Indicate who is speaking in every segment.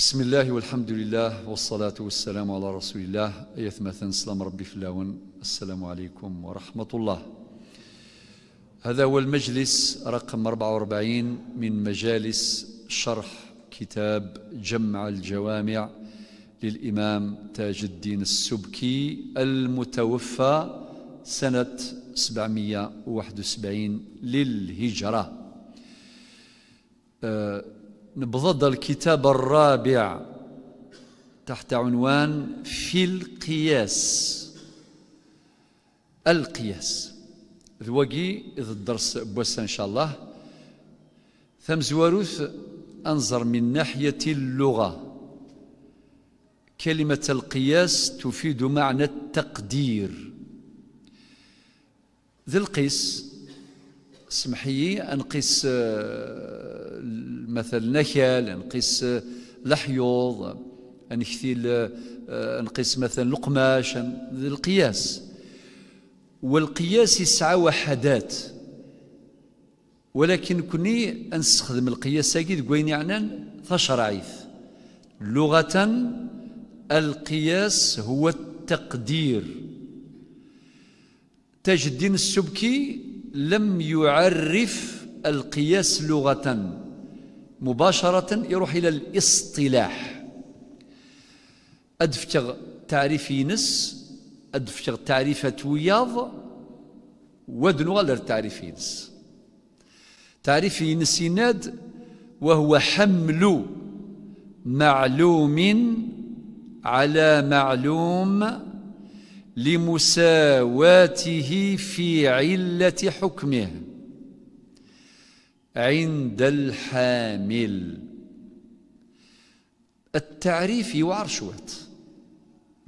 Speaker 1: بسم الله والحمد لله والصلاة والسلام على رسول الله مثلا سلام ربي في اللون السلام عليكم ورحمة الله هذا هو المجلس رقم 44 من مجالس شرح كتاب جمع الجوامع للإمام تاج الدين السبكي المتوفى سنة 771 للهجرة نبضض الكتاب الرابع تحت عنوان في القياس القياس ذوقي إذ الدرس بوس إن شاء الله ثم زواروث أنظر من ناحية اللغة كلمة القياس تفيد معنى التقدير ذي القيس سمحي نقيس آه، مثل نكال نقيس الحيوض آه، نكثي آه، نقيس مثلا القماش القياس والقياس يسعى وحدات ولكن كني انستخدم القياس اكيد كوين يعني تشرعيث لغة القياس هو التقدير تجدين السبكي لم يعرف القياس لغة مباشرة يروح إلى الاصطلاح أدفتغ تعريف ينس أدفتغ تعريفة وياض ودنو غلر تعريف ينس تعريف ينس يناد وهو حمل معلوم على معلوم لمساواته في علة حكمه عند الحامل التعريف يوعر شوات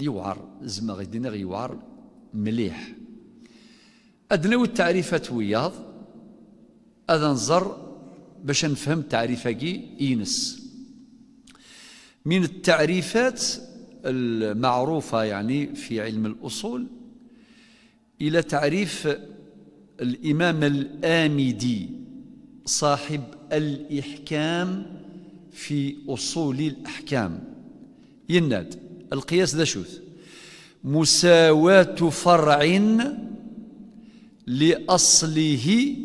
Speaker 1: يوعر زعما غيدينا يوعر مليح أدنو التعريفات وياض هذا نزر باش نفهم كي إينس من التعريفات المعروفة يعني في علم الأصول إلى تعريف الإمام الآمدي صاحب الإحكام في أصول الأحكام يناد القياس ذا شوث مساواة فرع لأصله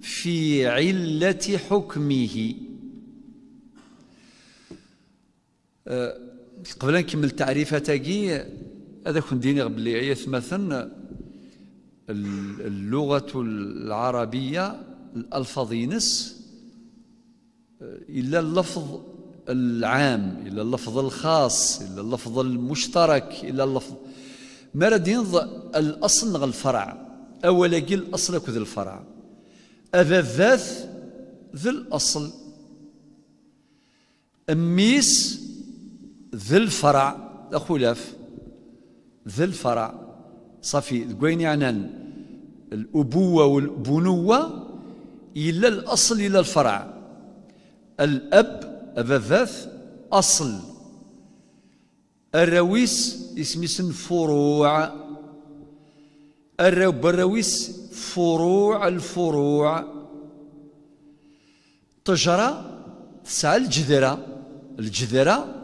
Speaker 1: في علة حكمه أه قبل ان نكمل التعريف تاقي هذا كون ديني بلي عيث مثلا اللغة العربية الألفاظينس آه، إلا اللفظ العام إلا اللفظ الخاص إلا اللفظ المشترك إلا اللفظ ما راه الأصل الفرع أولا قيل الأصل كذ الفرع الذات ذي الأصل أميس ذي الفرع خلاف ذي الفرع صافي كوين يعني الأبوة والبنوة إلى الأصل إلى الفرع الأب أبا ذاث أصل الرويس اسم فروع الرويس فروع الفروع تجرى تسعى الجذرة الجذرة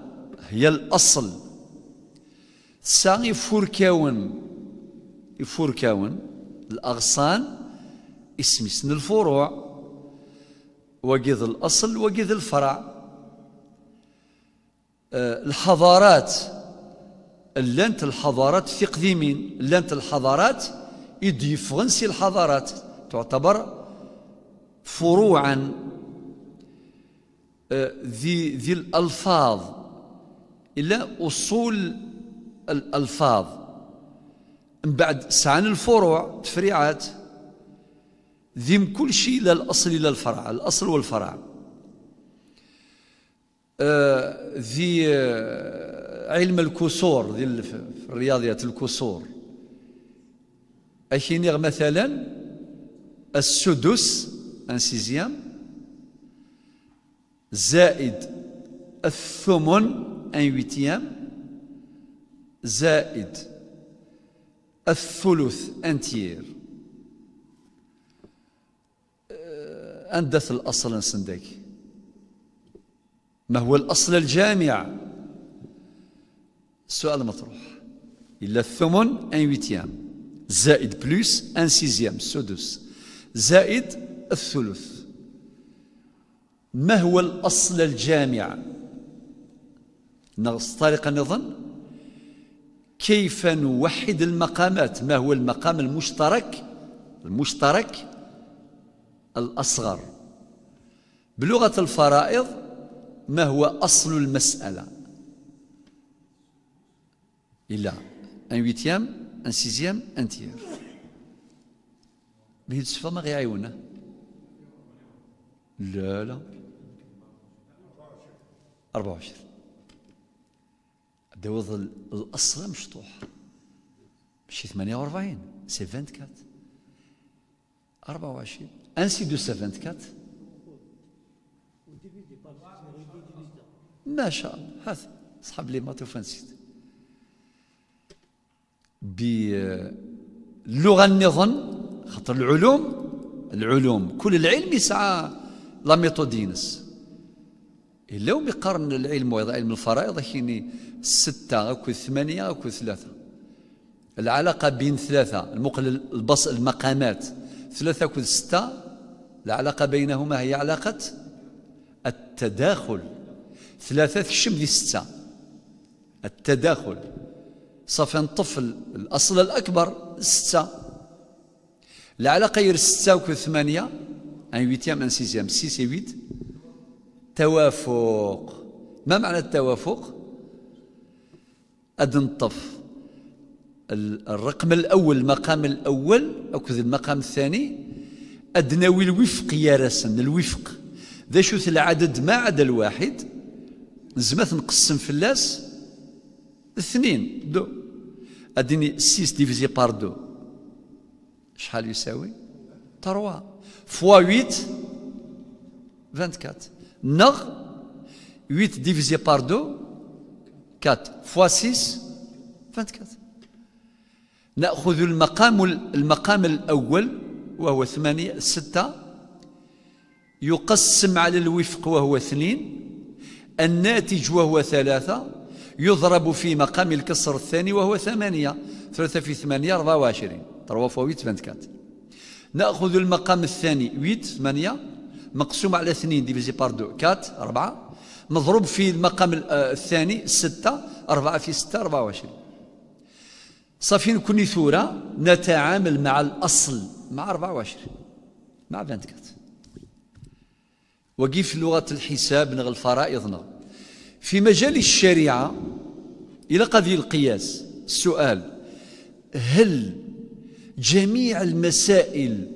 Speaker 1: هي الأصل ساغي فوركاون فوركاون الأغصان اسمسن الفروع وقيد الأصل وقيد الفرع أه، الحضارات اللانت الحضارات في قديمين لانت الحضارات يدي فرنسي الحضارات تعتبر فروعا أه، ذي ذي الألفاظ إلى أصول الألفاظ من بعد سعان الفروع تفريعات ذم كل شيء إلى الأصل إلى الفرع الأصل والفرع آه، ذي آه علم الكسور ذي في الرياضيات الكسور أشينيغ مثلا السدس ان سيزيام زائد الثمن ان ويتيام زائد الثلث انتير أه، أندث الأصل سندك ما هو الأصل الجامع السؤال المطروح إلا الثمن ان ويتيام زائد بلوس ان سيزيام سدس زائد الثلث ما هو الأصل الجامع نغص الطريقة نظن كيف نوحد المقامات ما هو المقام المشترك المشترك الأصغر بلغة الفرائض ما هو أصل المسألة إلا ان ويتيام ان سيزيام ان تيام بهذا الصفة ما غيعيونا لا لا 24 داوود الاصل مشطوح ماشي 48 سي 24 24 انسي دو سي 24 ما شاء الله هذا صحاب لي ماتو فانسيت ب اللغه النظن خاطر العلوم العلوم كل العلم يسعى لا ميثودينس إلا يقارن العلم وإذا علم الفرائض كيني ستة أو ثمانية أو ثلاثة العلاقة بين ثلاثة المقل البص المقامات ثلاثة أو ستة العلاقة بينهما هي علاقة التداخل ثلاثة تشم ذي ستة التداخل صافي الطفل الأصل الأكبر ستة العلاقة هي ستة وكو ثمانية ان ويتيام ان سيزيام سيس ويت توافق ما معنى التوافق أدنطف الرقم الأول المقام الأول أو كذلك المقام الثاني أدنوي الوفق يا رسن الوفق ذا شوث العدد ما عدا الواحد نزمات نقسم في اللاس اثنين دو أديني سيس ديفيزي بار دو شحال يساوي تروا فوا 8 24 نغ 8 ديفيزي بار 2 4 فوا 6 24 ناخذ المقام المقام الاول وهو 8 6 يقسم على الوفق وهو 2 الناتج وهو 3 يضرب في مقام الكسر الثاني وهو 8 3 في 8 24 3 فوا 8 24 ناخذ المقام الثاني 8 8 مقسوم على اثنين ديفيزي بار دو كات أربعة مضروب في المقام آه، الثاني ستة أربعة في ستة أربعة وعشرين صافي نكون ثورة نتعامل مع الأصل مع أربعة وعشرين مع 24 وكيف لغة الحساب نغ الفرائض في مجال الشريعة إلى قضية القياس السؤال هل جميع المسائل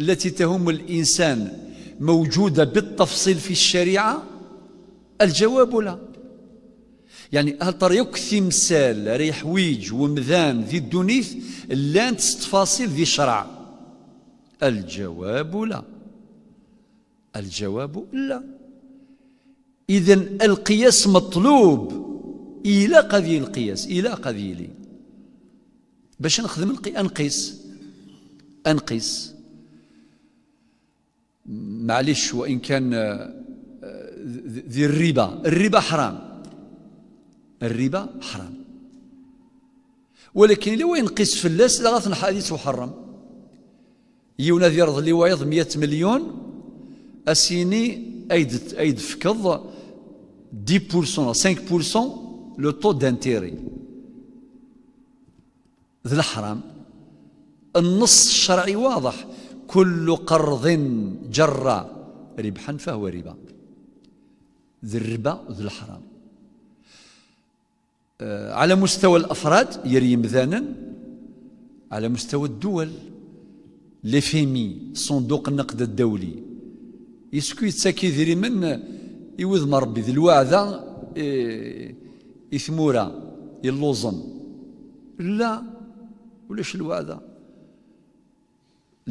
Speaker 1: التي تهم الإنسان موجودة بالتفصيل في الشريعة الجواب لا يعني هل يكثي مثال ريح ويج ومذان ذي الدنيث لان تستفاصيل ذي شرع الجواب لا الجواب لا إذا القياس مطلوب إلى قضي القياس إلى قضي لي باش نخدم القي... أنقيس أنقيس معلش وإن كان آه، ذي الربا الربا حرام الربا حرام ولكن لو ينقص فلاس لا غاثن حديث وحرم يونا ذي رض اللي ويض 100 مليون اسيني ايد ايد فكض 10% 5% لو طو دانتيري ذي الحرام النص الشرعي واضح كل قرض جر ربحا فهو ربا ذي الربا ذي الحرام آه، على مستوى الافراد يريم ذانا على مستوى الدول لي فيمي صندوق النقد الدولي يسكو يتساكي ذري من يوذ مربي ذي الوعده يثمورا يلوزن لا ولاش الوعده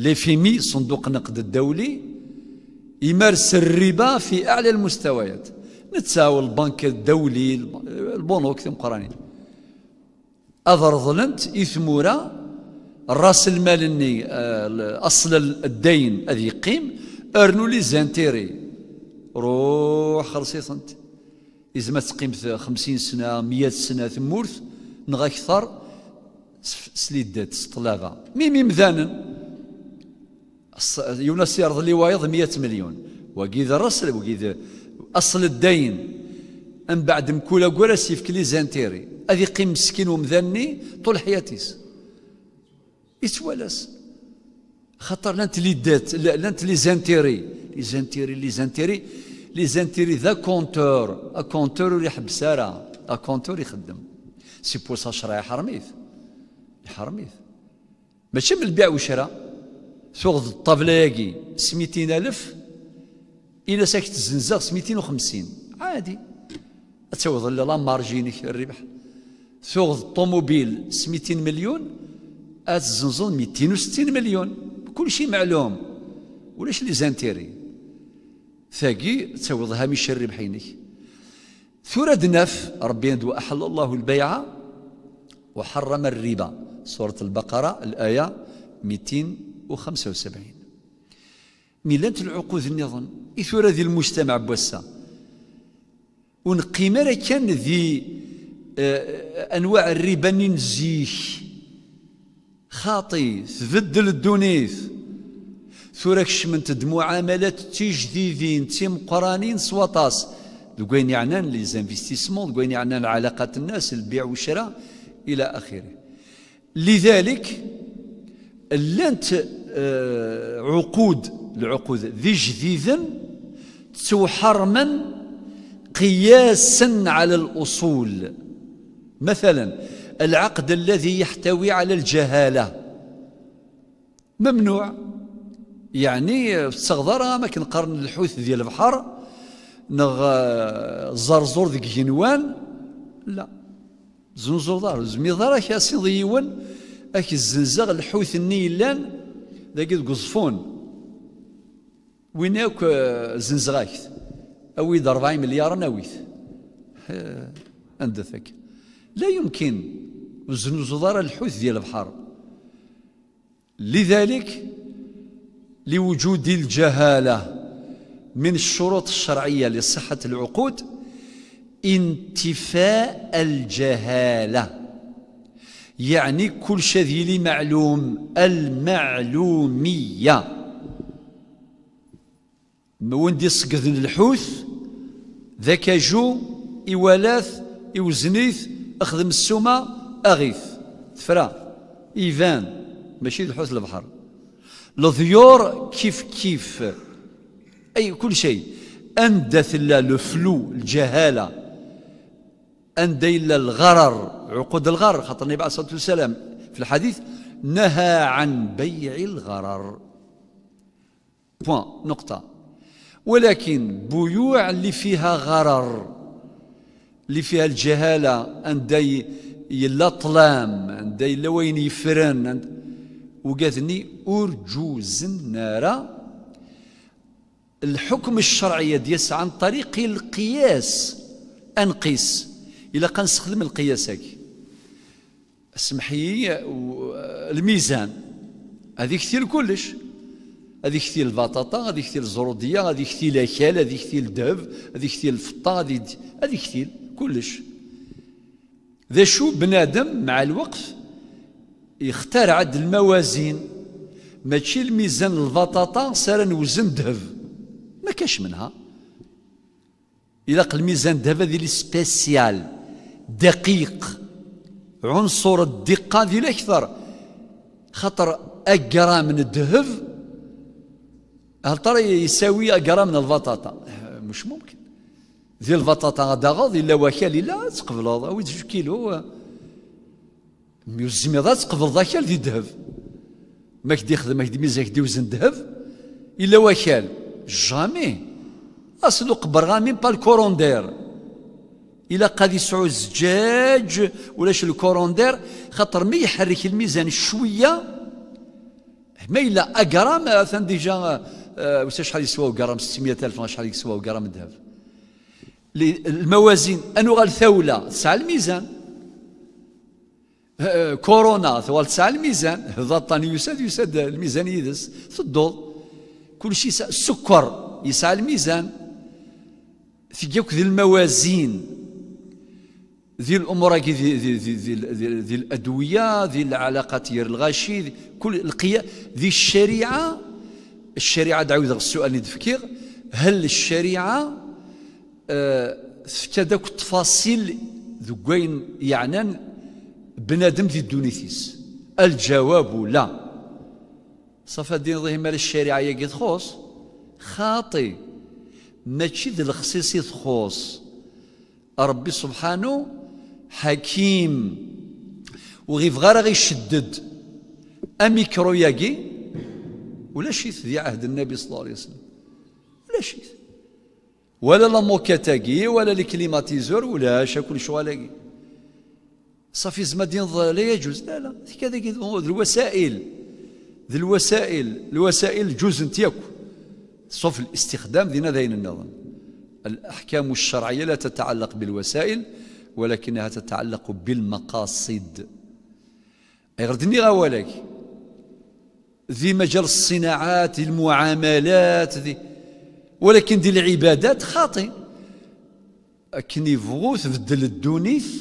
Speaker 1: ليفيمي صندوق النقد الدولي يمارس الربا في أعلى المستويات نتساو البنك الدولي البنوك ثم قرانين أذر ظلمت إثمورا راس المال اني آه، اصل الدين اذي يقيم ارنو لي زانتيري روح خلصي صنت اذا ما تقيم 50 سنه 100 سنه ثمورث نغا اكثر سليدات سطلافه ميمي مذانن يونس يرض لي وايض 100 مليون وكيد الرسل وكيد أصل الدين من بعد مكولا كولا سيفك لي زانتيري هذه قيم مسكين ومذني طول حياتيس يتوالس خاطر لانت لي دات لانت لي زانتيري لي زانتيري لي زانتيري لي زانتيري ذا كونتور كونتور اللي يحبس راه كونتور يخدم سي سا شرا يحرميث يحرميث ماشي من البيع والشراء سوغد الطابلاياكي سميتين ألف إلا ساكت الزنزاغ سميتين وخمسين عادي تعوض لا مارجينيك الربح سوغد الطوموبيل سميتين مليون الزنزون ميتين وستين مليون كل شيء معلوم ولاش لي زانتيري ثاقي تسوض هامش الربح إنك ثورة دناف ربي دو أحل الله البيعة وحرم الربا سورة البقرة الآية 200 1975 ميلانت العقود النظام إثورة ذي المجتمع بوسا ونقيم كان ذي آه، آه، أنواع الربا نزيك خاطي تبدل الدونيث من كشمنت معاملات تجديدين قرانين سواطاس دوكوين يعنان لي زانفيستيسمون دوكوين يعنان علاقات الناس البيع والشراء إلى آخره لذلك لانت آه، عقود العقود ذي جديد تحرما قياسا على الأصول مثلا العقد الذي يحتوي على الجهالة ممنوع يعني تستغذر ما كنقارن الحوت ديال البحر نغ زرزور ديك جنوان لا زنزور دار زمي دار اك اسيضيون اك الزنزغ الحوت النيلان داكي قصفون الصفون ويناك آه، زنزغاكت أويد 40 مليار ناويت أندثك لا يمكن وزنوزدار الحوث ديال البحر لذلك لوجود الجهالة من الشروط الشرعية لصحة العقود انتفاء الجهاله يعني كل لي معلوم المعلومية وندي سقذن الحوث ذاك جو إولاث إوزنيث أخدم السومة أغيث تفرا إيفان ماشي الحوث البحر الضيور كيف كيف أي كل شيء أندث لو فلو الجهالة أن ديل الغرر عقود الغرر خاطر النبي عليه الصلاة والسلام في الحديث نهى عن بيع الغرر بوان نقطة ولكن بيوع اللي فيها غرر اللي فيها الجهالة عندي يلا طلام عندي لا وين يفرن وقاتني أرجوز النار الحكم الشرعي يسعى عن طريق القياس أنقيس إلا كنستخدم القياس هاكي اسمحي الميزان هذه كثير كلش هذه كثير البطاطا هذه كثير الزرودية هذه كثير الأكل هذه كثير الذهب هذه كثير الفطة هذه كثير كلش ذا شو بنادم مع الوقت يختار عد الموازين ماشي الميزان البطاطا سار نوزن ذهب ما كاش منها قل الميزان ذهب هذه سبيسيال دقيق عنصر الدقة ذي الأكثر خطر أقرا من الدهف هل ترى يساوي أقرا من البطاطا مش ممكن ذي البطاطا غدا ذي إلا وكال إلا تقبل هذا جوج كيلو يلزم إذا تقبل ذاك ذي الدهف ما كدي يخدم ما كدي وزن ذهب إلا وكال جامي أصلو قبر ميم بالكوروندير الكوروندير الى قادي يسعو الزجاج ولاش الكوروندير خاطر ما يحرك الميزان شويه ما الا اقرام مثلا ديجا آه، واش شحال يسواو قرام 600000 شحال يسوى قرام الذهب الموازين انو غال ثوله تسع الميزان آه، كورونا ثوال تسع الميزان هذا يساد يساد الميزان يدس تدوض كل شيء السكر يسع الميزان في ذي الموازين زي الامور زي زي, زي, زي, زي, زي الادويه زي العلاقات ديال الغاشي كل القيا ذي الشريعه الشريعه دعوي السؤال اللي هل الشريعه آه، في ذاك التفاصيل ذوين يعنان بنادم ذي الدونيثيس الجواب لا صفا الدين ظهيم الشريعه كي تخوص خاطي ماشي ذي الخصيصي تخوص ربي سبحانه حكيم وغيف غير غيشدد اميكرو ياكي ولا شيث في عهد النبي صلى الله عليه وسلم ولا شيث ولا لا موكاتاكي ولا الكليماتيزور ولا شاكل شوالاكي صافي زما دين لا يجوز لا لا كذا الوسائل ذي الوسائل الوسائل جوز تياكو صف الاستخدام ذي نذين النظام الأحكام الشرعية لا تتعلق بالوسائل ولكنها تتعلق بالمقاصد أي غردني غوالك ذي مجال الصناعات ذي المعاملات ذي ولكن ذي العبادات خاطئ كني فغوث بدل الدونيث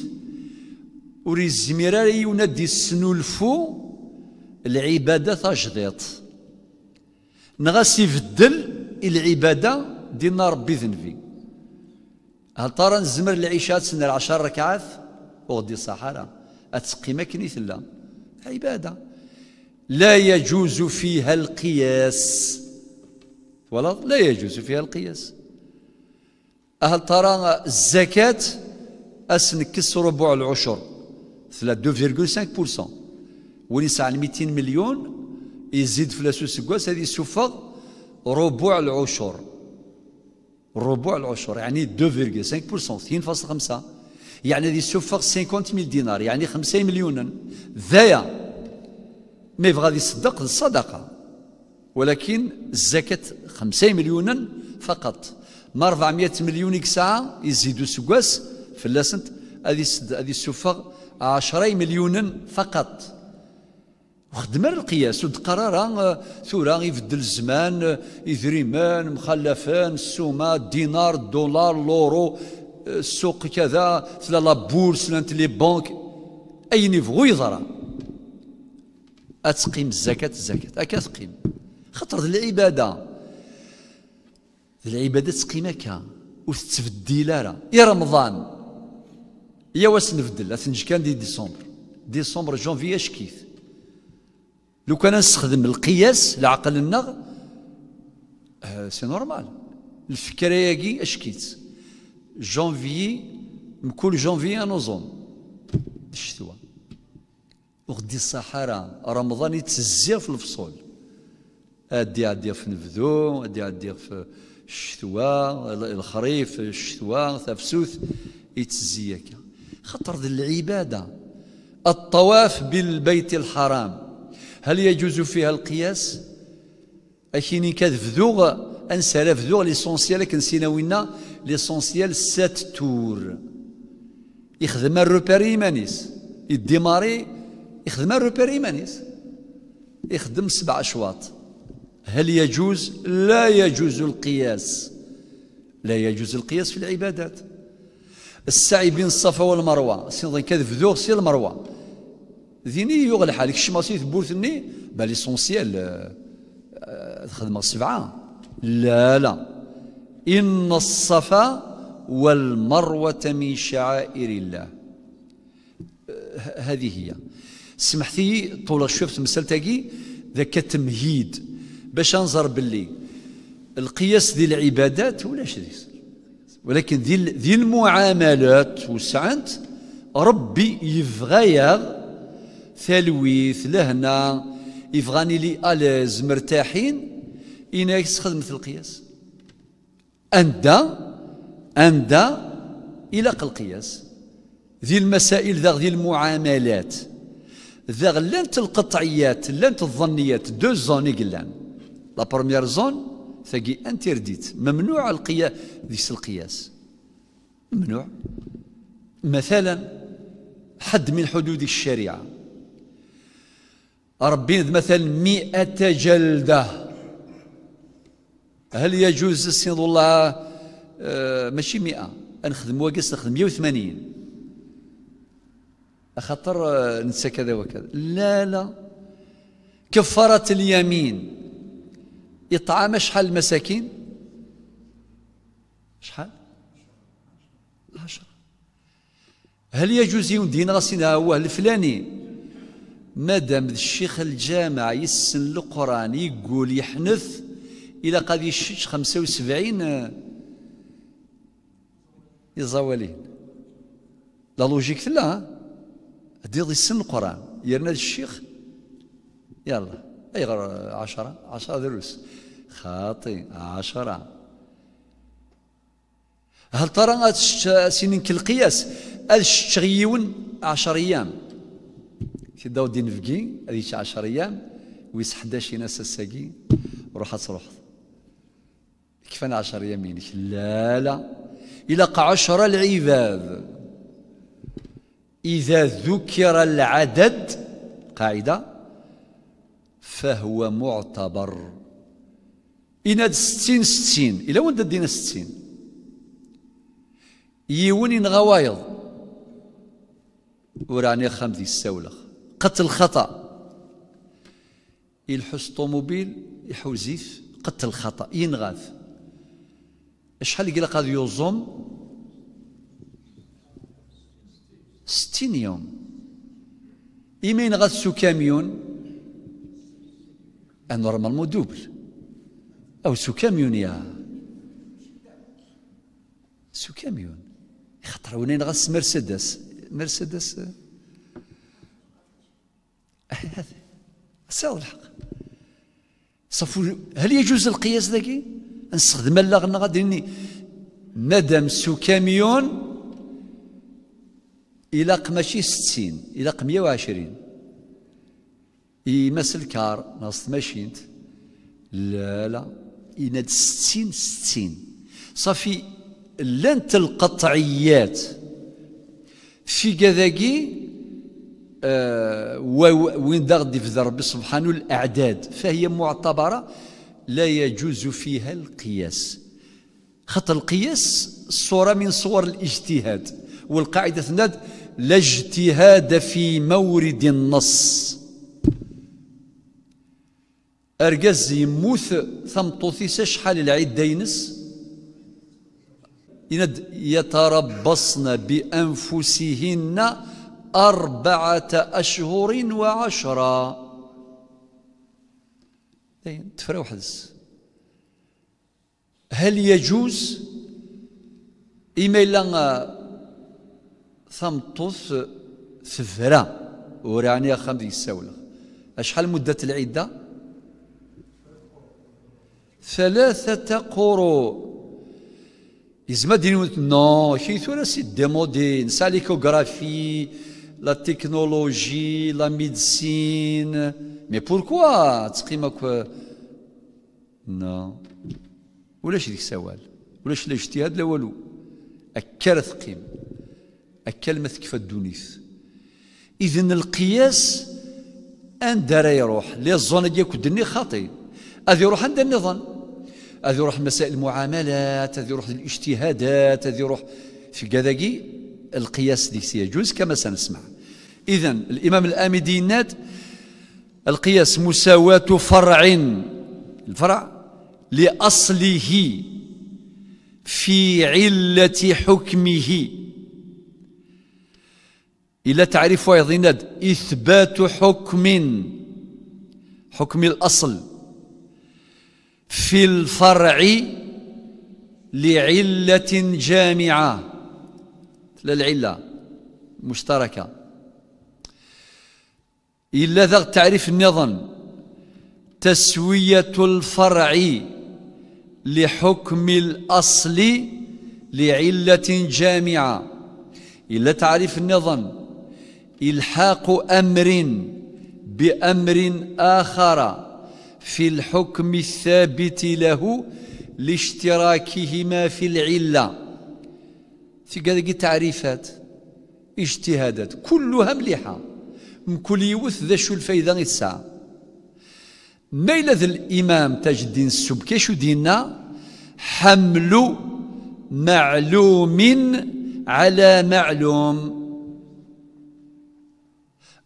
Speaker 1: وري الزميراري ينادي السنولفو العبادة تجديط نغاسي الدل العبادة دينا ربي ذنبي هل ترى الزمر العشاء تسنى العشر ركعات وغدي الصحراء ما كني لا عبادة لا يجوز فيها القياس ولا لا يجوز فيها القياس هل ترى الزكاة أسنكس ربع العشر سانك 2.5% ونسعى على 200 مليون يزيد في سكواس هذه سفغ ربع العشر ربع العشر يعني 2.5% 2.5 يعني هذه سوفر 50 مليون دينار يعني 50 مليون ذايا ما يبغى يصدق الصدقة ولكن الزكاة 50 مليون فقط ما 400 مليون ساعة يزيدوا في فلاسنت هذه هذه السوفر 10 مليون فقط وخدمر القياس ود قرارا آه، ثورا يبدل الزمان إذريمان آه، مخلفان السومة الدينار الدولار لورو آه، السوق كذا سلا لابورس لانت لي بانك اي نيفو يضرا أتقيم الزكاة الزكاة أكا تقيم خطر العبادة العبادة تقيم أكا وتتبدل راه يا رمضان يا واش نبدل اثنج كان دي ديسمبر ديسمبر جونفي اش كيف لو كان نستخدم القياس لعقلنا آه سي نورمال الفكره ياكي اشكيت كيت جونفيي مكل جونفيي انوزون الشتوى وغدي الصحراء رمضان يتزيا في الفصول ادي ادي في نفذو ادي ادي في الشتوى الخريف الشتوى تفسوث يتزيا خطر ذي العباده الطواف بالبيت الحرام هل يجوز فيها القياس أكيني أن أنسى ذوغ ليسونسيال كنسينا وينا ليسونسيال سات تور يخدم الروبير إيمانيس يديماري يخدم الروبير إيمانيس يخدم سبع أشواط هل يجوز لا يجوز القياس لا يجوز القياس في العبادات السعي بين الصفا والمروة سي كذب ذوغ سي المروة ذيني يغلح عليك الشماسي غاسي تبورتني بل اسونسيال آه، آه، تخدم السبعة لا لا إن الصفا والمروة من شعائر الله هذه هي سمحتي طول شفت مسلتاكي ذاك تمهيد باش انظر باللي القياس ديال العبادات ولاش ديس ولكن ذي المعاملات وسعنت ربي يفغيغ ثلويث لهنا يفغاني لي أليز مرتاحين إناكس خدمة القياس أندا أندا إلى القياس ذي المسائل ذا ذي المعاملات ذا لانت القطعيات لانت الظنيات دو زون قلان لا بروميير زون ثقي انترديت ممنوع القياس ذيس القياس ممنوع مثلا حد من حدود الشريعه ربي مثلا مئة جلدة هل يجوز السيد الله آه ماشي مئة نخدم واقص نخدم 180 خاطر آه، ننسى كذا وكذا لا لا كفارة اليمين إطعام شحال المساكين شحال العشرة هل يجوز يوم دين غسينا هو الفلاني مادام الشيخ الجامع يسن القرآن يقول يحنث إلى قد يشج 75 يزاولين لا لوجيك لا هدي يسن القرآن يرنا الشيخ يلا أي غير عشرة عشرة دروس خاطي عشرة هل ترى سنين كالقياس الشغيون عشر أيام داو الدين فكي شي 10 ايام ويس 11 ناس الساكي روح تروح انا 10 ايام يمينك يعني؟ لا لا قع 10 العباد إذا ذكر العدد قاعدة فهو معتبر إن هاد 60 الى وين دينا 60 يوني نغوايض وراني خام السولخ قتل خطأ يلحس طوموبيل يحوزيف قتل خطأ ينغاث شحال يقول لك غادي ستين يوم إما ينغاث سو كاميون نورمالمون دوبل أو سو كاميون يا سو كاميون خاطر وين ينغاث مرسيدس مرسيدس هذا سير الحق صفو هل يجوز القياس ذاكي نستخدم لا غنى غادي مادام سو كاميون الى قماشي 60 الى 120 اي مثل كار ناس ماشينت لا لا يناد 60 60 صافي لانت القطعيات في كذاكي آه، وين داغد في ربي سبحانه الاعداد فهي معتبره لا يجوز فيها القياس خط القياس صوره من صور الاجتهاد والقاعده تناد لا اجتهاد في مورد النص ارجز يموث ثمطوثيس شحال العيد دينس يتربصن بانفسهن أربعة أشهر وعشرة إيه، تفروحز هل يجوز إما إلا ثمطوث ثفرة وراني ذي السولة أشحال مدة العدة ثلاثة إذا ما دينوت نو شي ثورة سي ديمودي نساليكوغرافي la technologie, la médecine. Mais pourquoi euh, Non. ولاش ذيك سوال ولاش الاجتهاد لا والو أكلت قيم أكل ما تكفى الدونيس اذا القياس أن دار يروح لي الظن ديالك الدني خاطي هذه يروح عند النظام هذه يروح مسائل المعاملات هذه يروح الاجتهادات هذه يروح في كذاكي القياس ديك سيجوز كما سنسمع إذا الإمام الآمدي ناد القياس مساواة فرع الفرع لأصله في علة حكمه إلى تعريف ناد إثبات حكم حكم الأصل في الفرع لعلة جامعة للعلة مشتركة إلا ذا تعريف النظم تسوية الفرع لحكم الأصل لعلة جامعة إلا تعريف النظم إلحاق أمر بأمر آخر في الحكم الثابت له لاشتراكهما في العله في كذا تعريفات اجتهادات كلها مليحة من كل يوث ذا شو الفايدة غير الساعه إلا الإمام تاج الدين السبكي شو دينا حمل معلوم على معلوم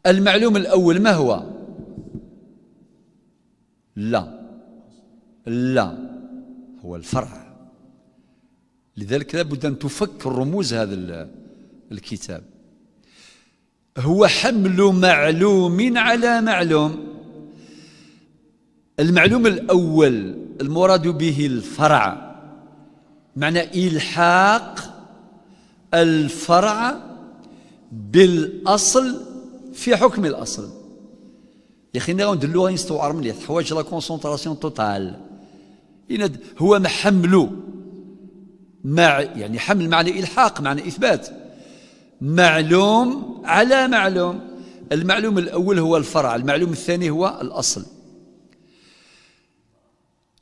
Speaker 1: المعلوم الأول ما هو لا لا هو الفرع لذلك لابد أن تفك رموز هذا الكتاب هو حمل معلوم على معلوم المعلوم الأول المراد به الفرع معنى إلحاق الفرع بالأصل في حكم الأصل يا أخي غندير اللغة نستوعب مليح حوايج لا كونسونطراسيون توتال هو محملو مع يعني حمل معنى إلحاق معنى إثبات معلوم على معلوم المعلوم الأول هو الفرع المعلوم الثاني هو الأصل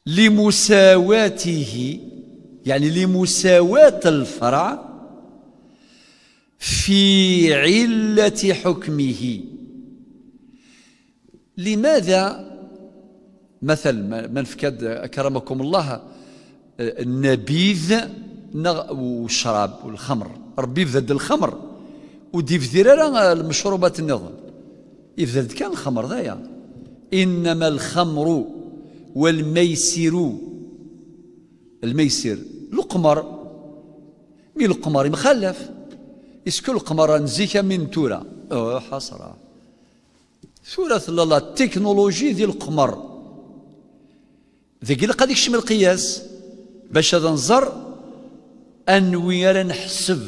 Speaker 1: لمساواته يعني لمساواة الفرع في علة حكمه لماذا مثل من فكاد اكرمكم الله النبيذ والشراب والخمر ربي بذد الخمر في ديرا المشروبات النظم يبذد كان الخمر ذايا انما الخمر والميسر الميسر القمر مي القمر مخلف اسكو القمر نزيكا من تورا اه حسره سورة الله التكنولوجي ذي القمر ذيك قد يكشم القياس باش هذا نزر انوي راه نحسب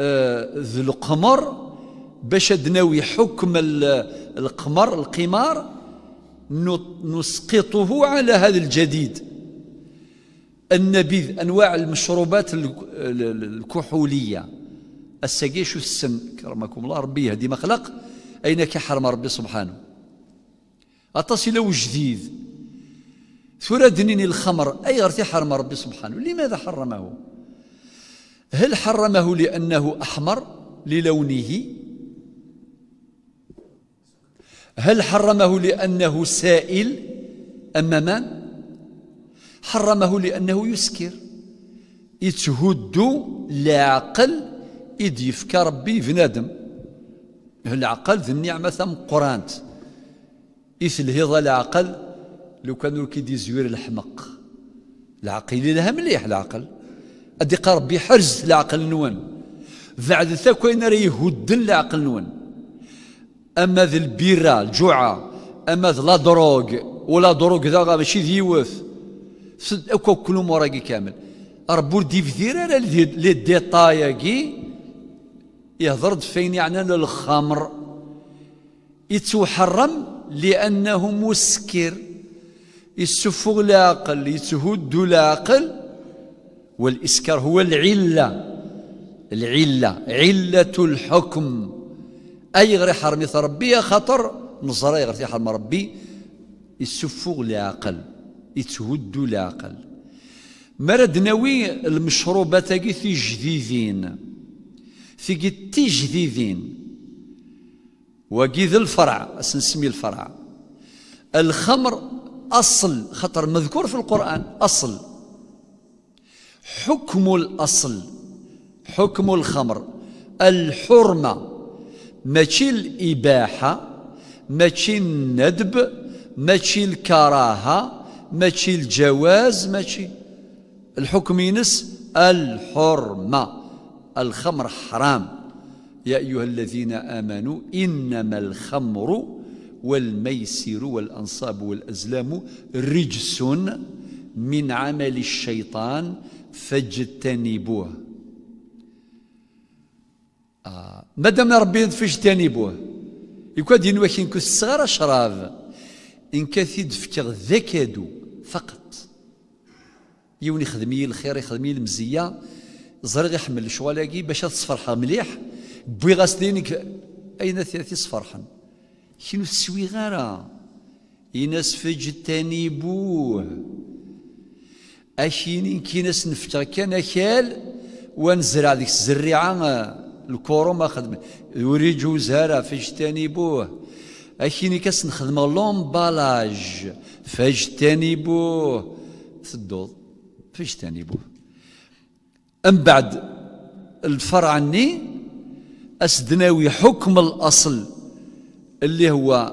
Speaker 1: آه، ذو القمر باش ناوي حكم القمر القمار نسقطه على هذا الجديد النبيذ انواع المشروبات الكحوليه السقيش السم كرمكم الله ربي يهدي مخلق اين كحرم ربي سبحانه اتصل جديد ثورة دنيني الخمر أي غرتي حرم ربي سبحانه لماذا حرمه هل حرمه لأنه أحمر للونه هل حرمه لأنه سائل أما من حرمه لأنه يسكر يتهد العقل إذ يفكى ربي ندم العقل ذي النعمة ثم قرانت إذ الهضة العقل لو كانوا كيدي زوير الحمق العقل لها مليح العقل ادي ربي حرز العقل نون بعد ثا كاين راه يهدن العقل نون اما ذا البيرة الجوعة اما ذا لا دروغ ولا دروغ ذا ماشي ذي وف اكو كل موراكي كامل ربو ديف دير على لي كي يهضر فين يعني للخمر يتحرم لانه مسكر يسفغ العقل يتهد العقل والإسكار هو العلة العلة علة الحكم أي غير حرمي ربي خطر نصر أي غير حرم ربي يسفغ العقل يتهد العقل مرد نوي المشروبات في جديدين في قتي جديدين وقيد الفرع اسنسمي الفرع الخمر أصل خطر مذكور في القرآن أصل حكم الأصل حكم الخمر الحرمة ماشي الإباحة ماشي الندب ماشي الكراهة ماشي الجواز ماشي الحكم ينس الحرمة الخمر حرام يا أيها الذين آمنوا إنما الخمر والميسر والأنصاب والأزلام رجس من عمل الشيطان فاجتنبوه آه، ما دام ربي فاجتنبوه يكون دين واكين كو الصغار شراب إن كثيد فكر ذكادو فقط يوني خدمي الخير يخدمي المزية زرغ يحمل شوالاقي باش تصفرح مليح بغسلينك أين ثلاثي صفرحن شنو نسوي غارة فجتاني بوه أشيني كي ناس نفتر كان أكال ونزرع ذيك الزريعة الكورو ما خدم يريد وزارة بوه أشيني كاس نخدم لومبالاج بوه تدوض بوه أم بعد الفرعني أسدناوي حكم الأصل اللي هو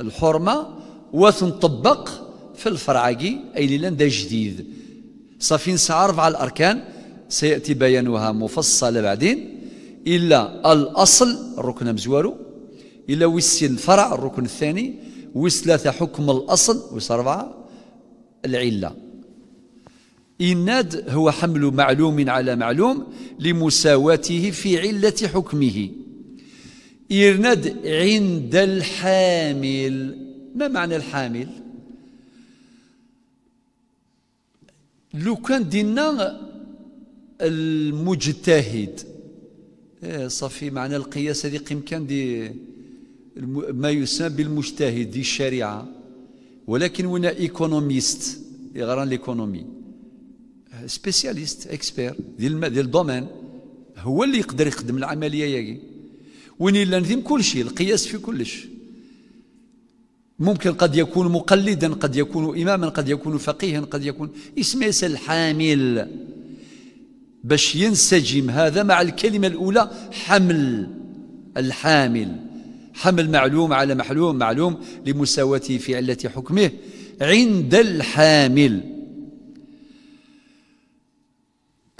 Speaker 1: الحرمة وتنطبق في الفرعقي أي ليلان جديد صافي نسعى أربع الأركان سيأتي بيانها مفصلة بعدين إلا الأصل الركن مزوارو إلا وسين فرع الركن الثاني وثلاثة حكم الأصل وس أربعة العلة إناد هو حمل معلوم على معلوم لمساواته في علة حكمه يرند عند الحامل ما معنى الحامل لو كان دينا المجتهد إيه صافي معنى القياس هذه قيم كان دي ما يسمى بالمجتهد دي الشريعه ولكن هنا ايكونوميست يغران ليكونومي سبيسياليست اكسبير ديال ديال الدومين هو اللي يقدر يخدم العمليه ياكي وين إلا نذيم كل شيء القياس في كلش ممكن قد يكون مقلدا قد يكون إماما قد يكون فقيها قد يكون اسمه الحامل باش ينسجم هذا مع الكلمة الأولى حمل الحامل حمل معلوم على محلوم معلوم لمساواة في علة حكمه عند الحامل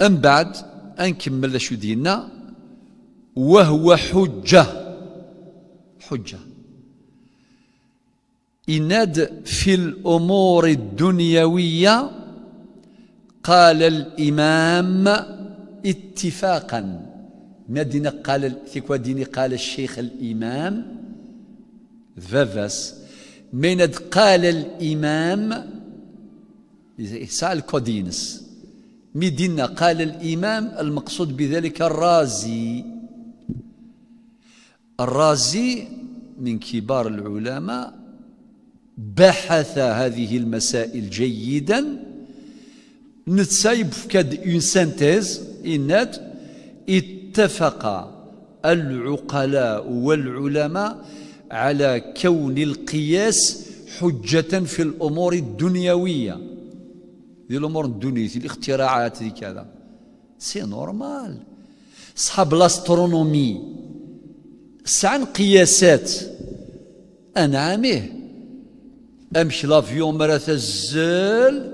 Speaker 1: أم بعد أنكمل شو ديننا وهو حجة حجة إناد في الأمور الدنيوية قال الإمام اتفاقا مدينة قال ثكوا ديني قال الشيخ الإمام فافاس ميند قال الإمام سال كودينس مدينة قال الإمام المقصود بذلك الرازي الرازي من كبار العلماء بحث هذه المسائل جيدا نتسايب في كد اون سانتيز إنات اتفق العقلاء والعلماء على كون القياس حجة في الأمور الدنيوية دي الأمور الدنيوية الاختراعات دي كذا سي نورمال صحاب لاسترونومي سعن قياسات عاميه أمشي لافيون مرات الزل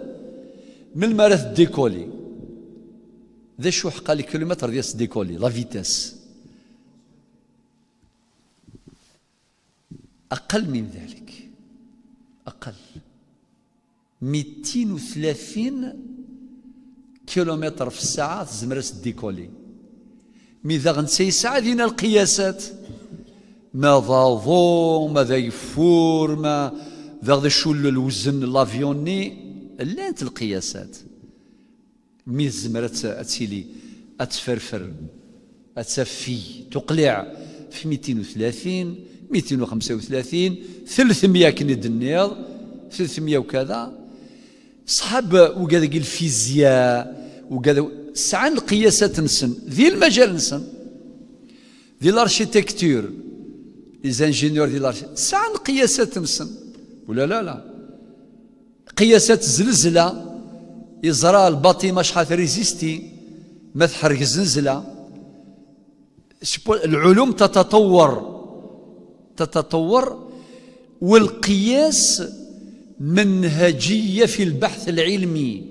Speaker 1: من مرات ديكولي ذا شو حقا لي كيلومتر ديال ديكولي لا فيتاس أقل من ذلك أقل 230 كيلومتر في الساعة تزمرس ديكولي مي ذا غنسي ساعة دينا القياسات ما ضاضو ما ذيفور ما ذا شول الوزن لافيوني لانت القياسات مي زمرت اتسيلي اتفرفر اتسفي تقلع في 230 235 300 كني دنيض 300 وكذا صحاب وكذا الفيزياء وكذا سعان القياسات نسن ذي المجال نسن ذي الارشيتكتور زانجينيور ديال الارشيف ساعه قياسات تمسن ولا لا لا قياسات الزلزله يزرى ما شحال ريزيستي ما تحرك الزلزله العلوم تتطور تتطور والقياس منهجيه في البحث العلمي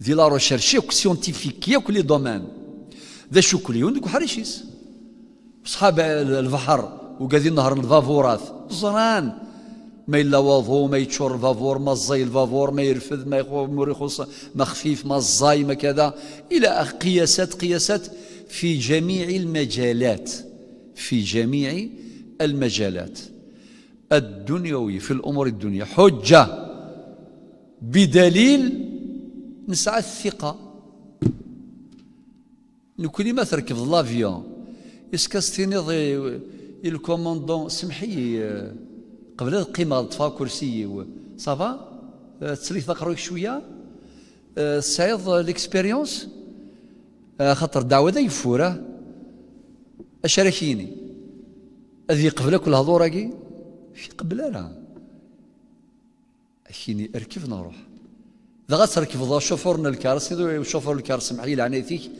Speaker 1: ديال لا ريشيرش سيونتيفيك يا كل دومان ذا شو كل يوم ديك حريشيس صحاب البحر وقاعدين نهر الفافورات زران ما يلا واضو ما يتشور الفافور ما الزاي الفافور ما يرفد ما يخص ما خفيف ما الزاي ما كذا الى قياسات قياسات في جميع المجالات في جميع المجالات الدنيوي في الامور الدنيا حجه بدليل نسعى الثقه نكوني مثلا تركب لافيون إسكاس تينيض الكوموندون سمحي قبل القيمة طفا كرسي صافا تسليت نقروك شوية سايض ليكسبيريونس خاطر الدعوة ذا يفورة أشاركيني أذي قبل كل هضورة في قبل أنا أكيني أركب نروح ذا غاتركب ذا شوفورنا الكارس شوفور الكارس سمحي لعنيتيك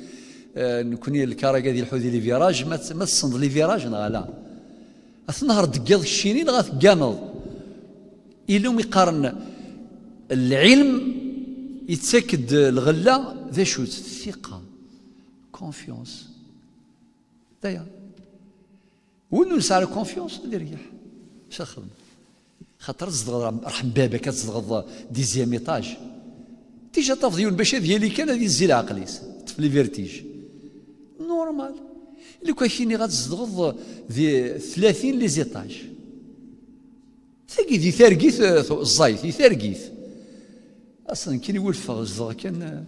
Speaker 1: آه، نكوني الكارا ديال الحوذي لي فيراج ما تصند لي فيراج نغا لا اثنهر دقيض الشينين غا تقامض إلوم يقارن العلم يتسكد الغلة ذا شو الثقة كونفيونس دايا ونو نسعى كونفيونس ندير يريح اش خاطر تزدغ رحم بابك تزدغ ديزيام ايطاج تيجا تفضيون باش ديالي كان هذه الزي العقليس في لي فيرتيج نورمال لو كان شيني غتزدغض ذي 30 لي زيطاج ثقي ذي ثارقيث الزايت ثارقيث اصلا كيني ولفغ زدغ كان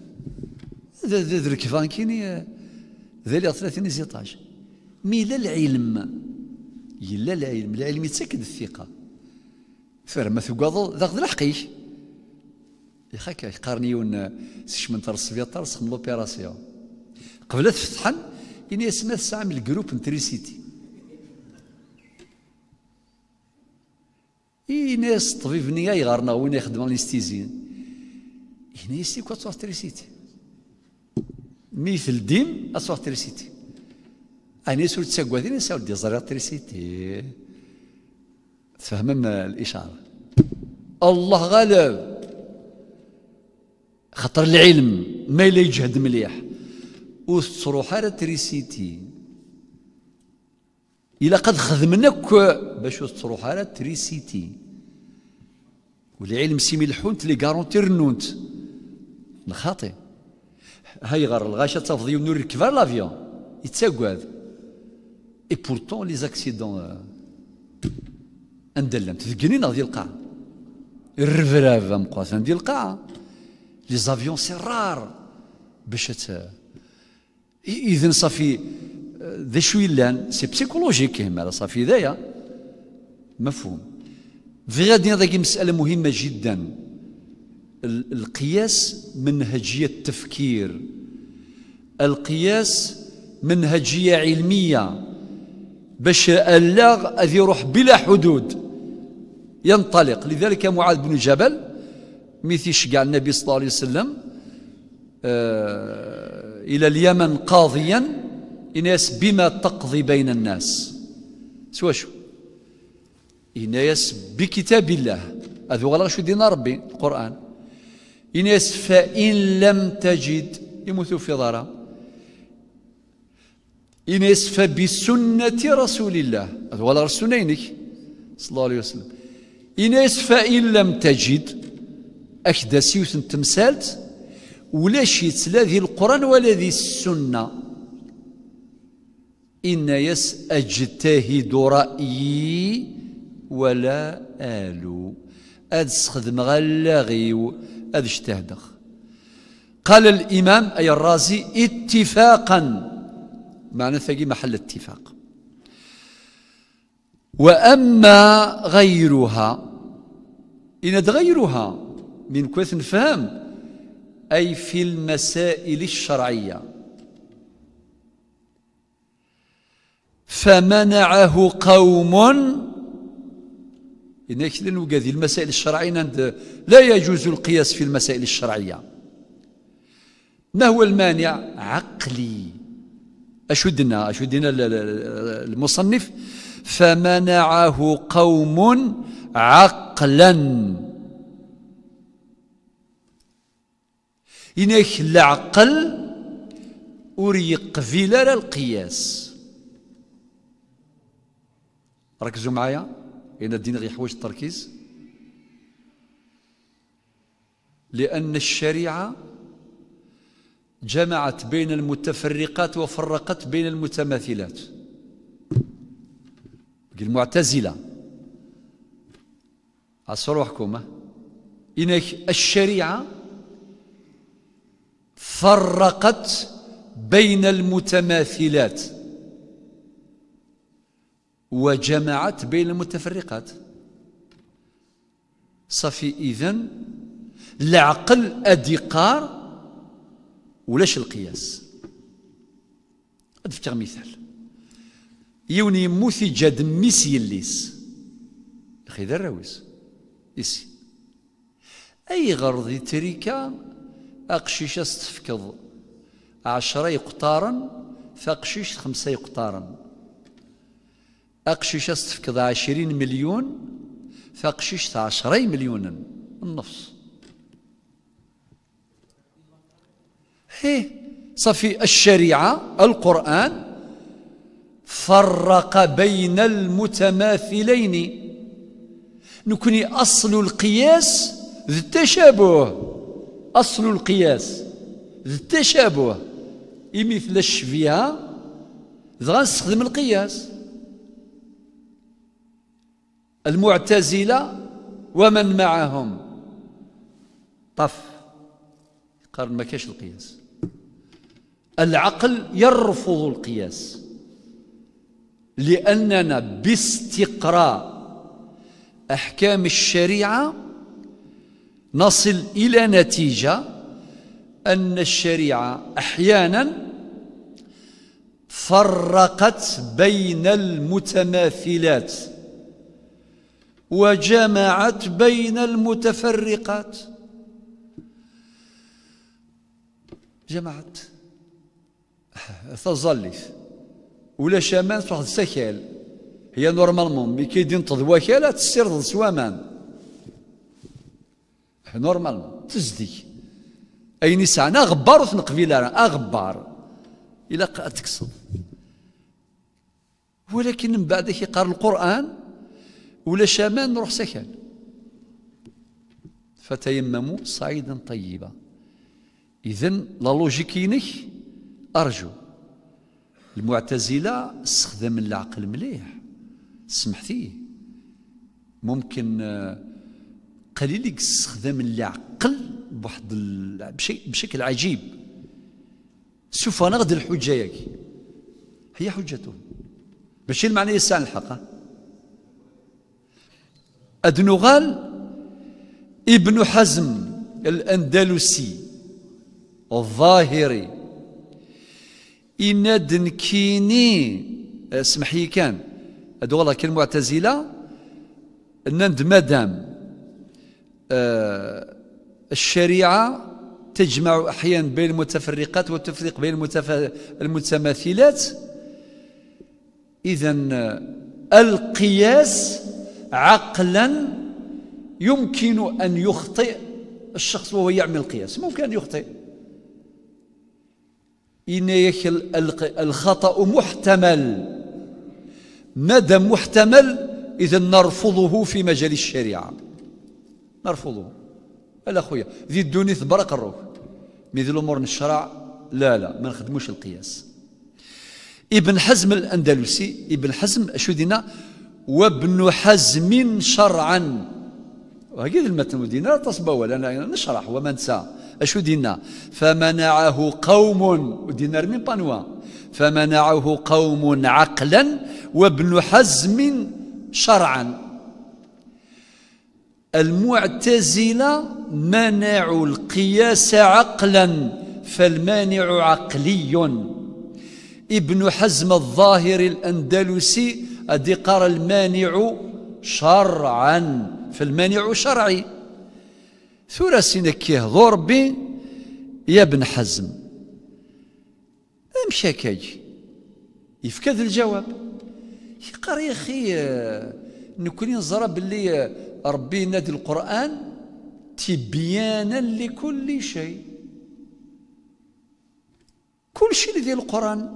Speaker 1: ذا فان كيني ذا لي 30 زيطاج مي لا العلم الا العلم العلم يتسكد الثقه فرما ثقاض ذاك الحقيش سيش من سشمنتر السبيطار سخن لوبيراسيون قبل تفتحا كاين يعني اسمها تستعمل الجروب نتريسيتي اي ناس طبيب نيا يغارنا وين يخدم انستيزيان هنا يستيكو تصور تريسيتي ميث الديم اصوغ تريسيتي اني سول تساكوادي ناس ولدي زرير تريسيتي تفهمنا الاشاره الله غالب خطر العلم ما يلا يجهد مليح وث على تريسيتي إلا قد خدمناك باش تروح على تريسيتي والعلم سيمي الحونت لي كارونتي رنونت الخاطئ هاي غار الغاشة تفضي ونور كفار لافيون يتساقاد اي بورتون لي زاكسيدون اندلم تذكنينا ديال القاع الرفراف مقاسا ديال القاع لي زافيون سي رار باش اذا صافي ذا شو يلان سي بسيكولوجيك هذا صافي ذايا مفهوم في غادي هذاك مساله مهمه جدا القياس منهجيه التفكير القياس منهجيه علميه باش اللاغ اذ يروح بلا حدود ينطلق لذلك معاذ بن جبل مثيش كاع النبي صلى الله عليه وسلم آه إلى اليمن قاضيا إناس بما تقضي بين الناس سوا شو إناس بكتاب الله هذا هو شو دين ربي القرآن إناس فإن لم تجد يموت في ضرا إناس فبسنة رسول الله هذا هو سنينك صلى الله عليه وسلم إناس فإن لم تجد أكدسيوث تمثالت ولا ولاش لا ذي القرآن ولا ذي السنة إن يس أجتهد رأيي ولا آلو أد سخدم غلاغيو أد اجتهدخ قال الإمام أي الرازي اتفاقا معنى ثقي محل اتفاق وأما غيرها إن تغيرها من كويس نفهم أي في المسائل الشرعية فمنعه قوم إن كذا وقذي المسائل الشرعية لا يجوز القياس في المسائل الشرعية ما هو المانع عقلي أشدنا أشدنا المصنف فمنعه قوم عقلا إنك العقل أريق في القياس ركزوا معايا إن الدين غيحوج التركيز لأن الشريعة جمعت بين المتفرقات وفرقت بين المتماثلات المعتزلة عصر روحكم إنك الشريعة فرقت بين المتماثلات وجمعت بين المتفرقات صافي إذن العقل أديقار ولاش القياس أدفتر مثال يوني موثي جاد ميسي الليس خيدر راويس إسي أي غرض تريكا أقشيشة استفكض عشرة يقطارا فأقشيش خمسة يقطارا أقشيشة استفكض عشرين مليون فأقشيش عشرة مليونا النص هي صافي الشريعة القرآن فرق بين المتماثلين نكوني أصل القياس ذي التشابه أصل القياس التشابه يمثل الشبيهة ذا غنستخدم القياس المعتزلة ومن معهم طف قال ما كاش القياس العقل يرفض القياس لأننا باستقراء أحكام الشريعة نصل إلى نتيجة أن الشريعة أحيانا فرقت بين المتماثلات وجمعت بين المتفرقات جمعت تظلف ولا شمال واحد السكال هي نورمالمون مي كيدين تض وكاله تسير سوامان تزدي تجدي اين اغبار غبار قبيله اغبار الى تقصد ولكن من بعد يقرا القران ولا شمال نروح سكن فتيمموا صعيدا طيبا اذا لا لوجيكينك ارجو المعتزله استخدم العقل مليح سمحتيه ممكن آه، قليل استخدام العقل بواحد بشكل عجيب سوف نغد الحجه ياك هي حجته ماشي المعنى يسعى الحق ادنوغال ابن حزم الأندلسي الظاهري إن كيني اسمحي كان هذو كان معتزلة نند مدام آه، الشريعة تجمع أحيانا بين المتفرقات وتفرق بين المتماثلات إذا القياس عقلا يمكن أن يخطئ الشخص وهو يعمل القياس ممكن أن يخطئ إن الخطأ محتمل ما محتمل إذا نرفضه في مجال الشريعة نرفضه لا خويا ذي الدوني ثبرا الروك مي ذي الأمور الشرع لا لا ما نخدموش القياس ابن حزم الأندلسي ابن حزم أشو دينا وابن حزم شرعا وهكذا المتن ودينا تصبوا أنا نشرح وما نسى أشو دينا فمنعه قوم ودينا رمي بانوا فمنعه قوم عقلا وابن حزم شرعا المعتزلة منعوا القياس عقلا فالمانع عقلي ابن حزم الظاهر الأندلسي أدي المانع شرعا فالمانع شرعي ثورة سينكيه ضربي يا ابن حزم مشاكاي يفكذ الجواب يقرا يا اخي آه، نكوني نزرى باللي آه، ربي نادي القرآن تبيانا لكل شيء كل شيء اللي ديال القرآن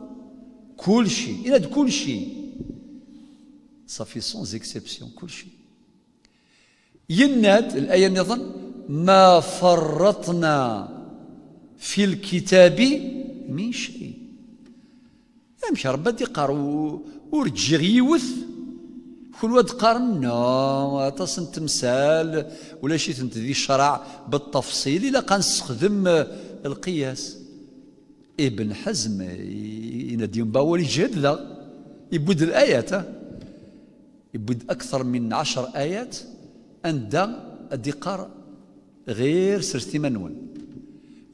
Speaker 1: كل شيء إلا كل شيء صافي سون زيكسيبسيون كل شيء يناد الآية نظن ما فرطنا في الكتاب من شيء امشي ربي قارو ورجي غيوث كل واد قارن نو اطاس تمثال ولا شي تنت ذي الشرع بالتفصيل الا نستخدم آه، القياس ابن حزم آه، ينادي باول يجهد لا يبد الايات آه. يبد اكثر من عشر ايات عند الدقار غير سرتي منون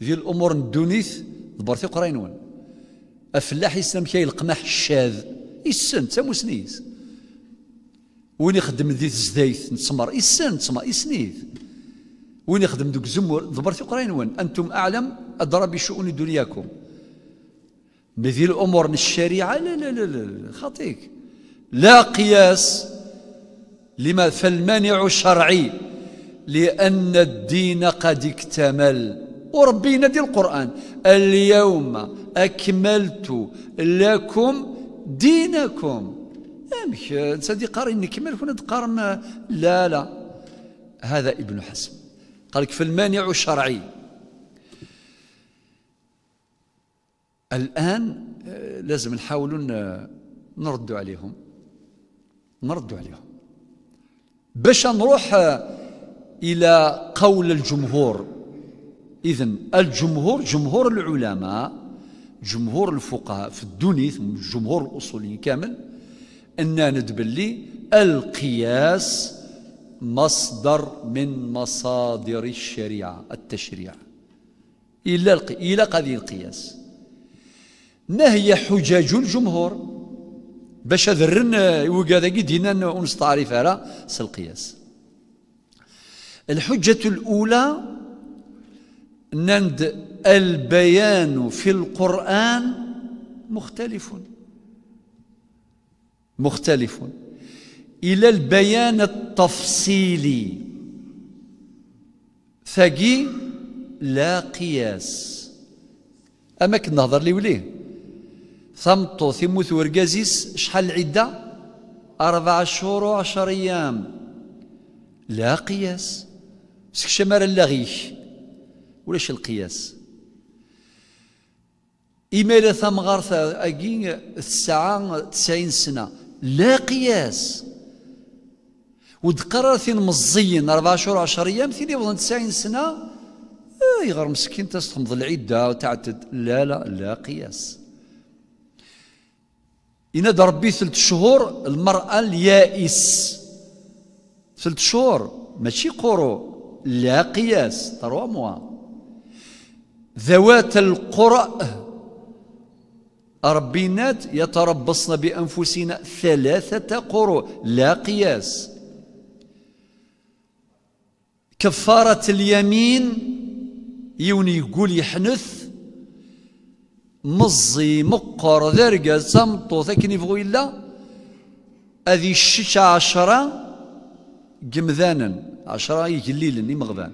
Speaker 1: ذي الامور ندونيث دبرتي قراينون افلاح يسلم كي القمح الشاذ يسن تا مسنيس وين يخدم ذي تزدايت نتسمر إسان نتسمر إسنيث وين يخدم دوك زمور ضبرت قرين وين أنتم أعلم أدرى بشؤون دنياكم بذي الأمور الشريعة لا لا لا لا خطيك لا قياس لما فالمانع شرعي لأن الدين قد اكتمل وربينا دي القرآن اليوم أكملت لكم دينكم أمك أنت قاري نكمل كنا تقارن لا لا هذا ابن حزم قال لك فالمانع الشرعي الآن آه، لازم نحاولوا نردوا عليهم نردوا عليهم باش نروح آه، إلى قول الجمهور إذا الجمهور جمهور العلماء جمهور الفقهاء في الدنيا جمهور الأصوليين كامل أن ندبلي القياس مصدر من مصادر الشريعة التشريع إلا إلى قضية القياس ما هي حجج الجمهور باش ذرن وكذا دينا ونستعرف على القياس الحجة الأولى نند البيان في القرآن مختلف مختلف إلى البيان التفصيلي ثقي لا قياس أما كنهضر لي وليه ثمطو ثموث ورقازيس شحال العده أربع شهور وعشر أيام لا قياس سكشا مارا لاغيك ولاش القياس إما ثم غارثة أكي الساعة تسعين سنة لا قياس وتقرر ثين مزين أربع شهور عشر أيام ثين يوضن تسعين سنة اي آه، غير مسكين تستمض العدة وتعتد لا لا لا قياس ينادى ربي ثلاث شهور المرأة اليائس ثلاث شهور ماشي قرو لا قياس تروا موا ذوات القرأ ربينات يتربصن بأنفسنا ثلاثة قروء لا قياس كفارة اليمين يوني يقول يحنث مزي مقر ذرقة زمطو ثكني يبغو إلا أذي الشيشة عشرة جمذانا عشرة يجليل مغبان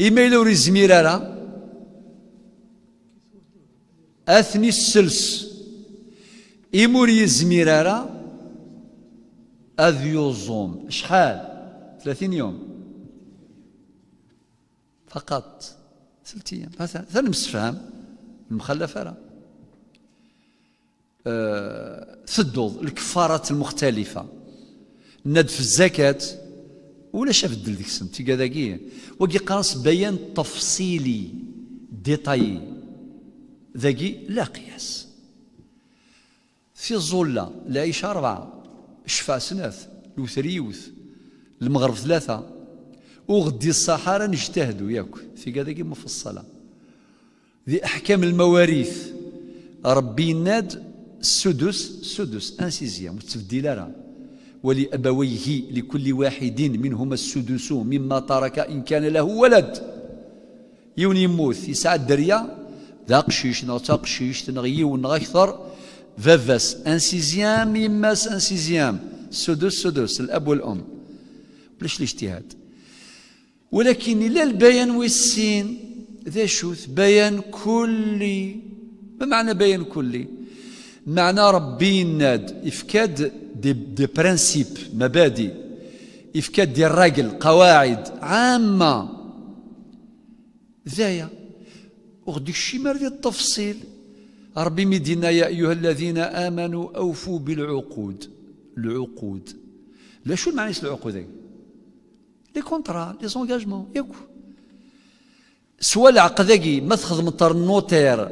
Speaker 1: إما إلا اثني السلس إمور يزمير راه أذ يوزوم شحال ثلاثين يوم فقط ثلاث أيام ثاني مسفهم المخلف أرى أه ثدوض الكفارات المختلفة ندف الزكاة ولا شاف الدل ديك السنة تيكا ذاكية وكي قراص بيان تفصيلي ديتايي ذاكي لا قياس في الظلة العيشة أربعة الشفاء سناث لوثريوث المغرب ثلاثة وغدي الصحارى نجتهدوا ياك في كذا مفصلة في ذي أحكام المواريث ربي ناد السدس السدس ان سيزيام وتبديل راه ولأبويه لكل واحد منهما السدس مما ترك إن كان له ولد يون يموت يسعى الدريه دا قشيش نغ تا فافاس أن سيزيام يماس أن سيزيام سدس سدس الأب والأم بلاش الاجتهاد ولكن إلى البيان والسين ذا شوث بيان كلي ما معنى بيان كلي معنى ربي ناد إفكاد دي, دي برانسيب مبادئ إفكاد دي الرجل قواعد عامة ذايا وغديك شي ديال التفصيل ربي مدينا يا أيها الذين آمنوا أوفوا بالعقود العقود لا شو معنى العقود هي لي كونترا لي زونجاجمون ياك سوا العقد ما تخدم طر النوتير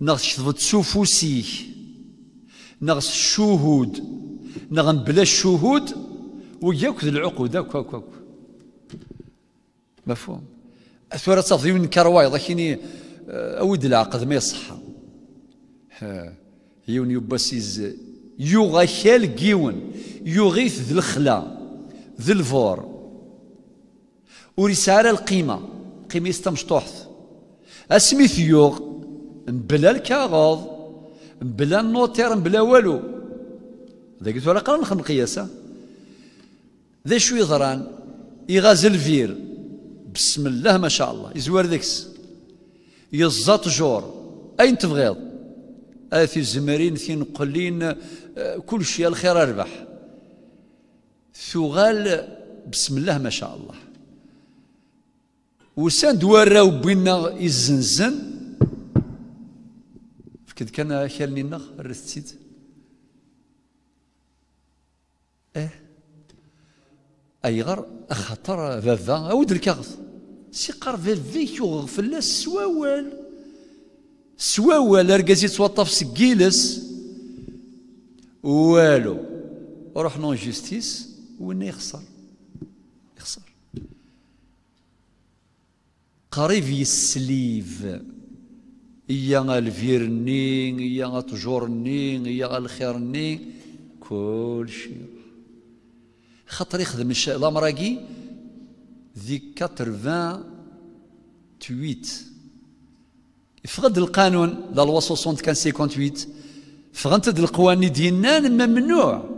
Speaker 1: ناقص تشطب تسوفوسي ناقص الشهود ناقص بلا الشهود وياك العقود هاك هاك مفهوم أثورة صافي من كرواي ضحيني آه، أود العقد ما يصح يون يبسيز يوغا جيون يغيث ذي الخلا ذي الفور ورسالة القيمة قيمة استمشطوح أسمي يوغ بلا الكاغض بلا النوتير بلا والو ذاك قلت ولا قرن نخدم قياسة ذا شو يضران يغازل فير بسم الله ما شاء الله يزور ذكس يزات جور أين تبغيض آثي الزمرين في نقلين كل شيء الخير أربح ثغال بسم الله ما شاء الله وسان دوارا بينا الزنزن فكد كان خيالني النخ رثتيت اه ايغر اخطر فافا اود الكاغث سي قار فافي يوغ فلاس سواوال سواوال ارقاز يتوطف سكيلس والو روح نون جوستيس وين يخسر يخسر قريب يسليف يا الفيرنين يا تجورنين يا الخيرنين كل شيء خاطر يخدم الامراكي ذي تويت فغد القانون لا لوا كان 75 فغنت القوانين ديالنا ممنوع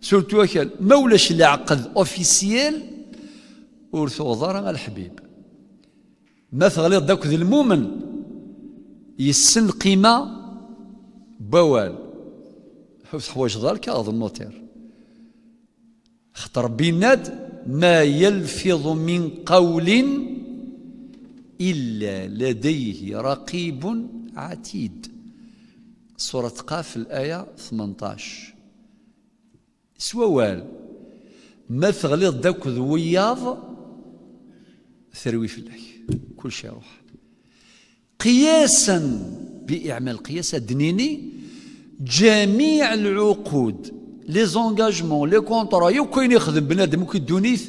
Speaker 1: سورتو اكل ما ولاش العقد عقد اوفيسيال ورثو ثوضر الحبيب ما تغليط داك ذي المؤمن يسن قيمه بوال حوس حوايج دارك اظن نوتير خطر بينات ما يلفظ من قول إلا لديه رقيب عتيد سورة قاف الآية 18 سوال ما تغلط داك ذوياض ثروي في الله كل شيء روح قياسا بإعمال قياس دنيني جميع العقود لي زونكاجمون لي كونطرا يو كاين يخدم بنادم وكي الدنيث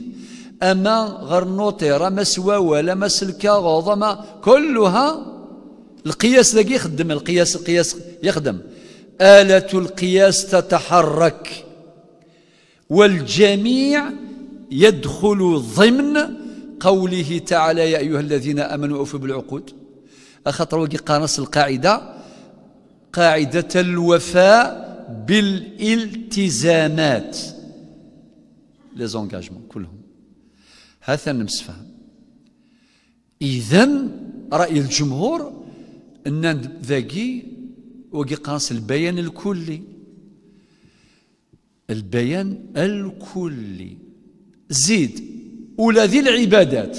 Speaker 1: اما غير النوطير اما سواوة لا ما سلكاغوض ما كلها القياس ذاك يخدم القياس القياس يخدم آلة القياس تتحرك والجميع يدخل ضمن قوله تعالى يا أيها الذين آمنوا أوفوا بالعقود أخطر وقي قانص القاعدة قاعدة الوفاء بالالتزامات لي زونجاجمون كلهم هذا نمسفهم اذا راي الجمهور ان ذاكي وقيقاس البيان الكلي البيان الكلي زيد ولا ذي العبادات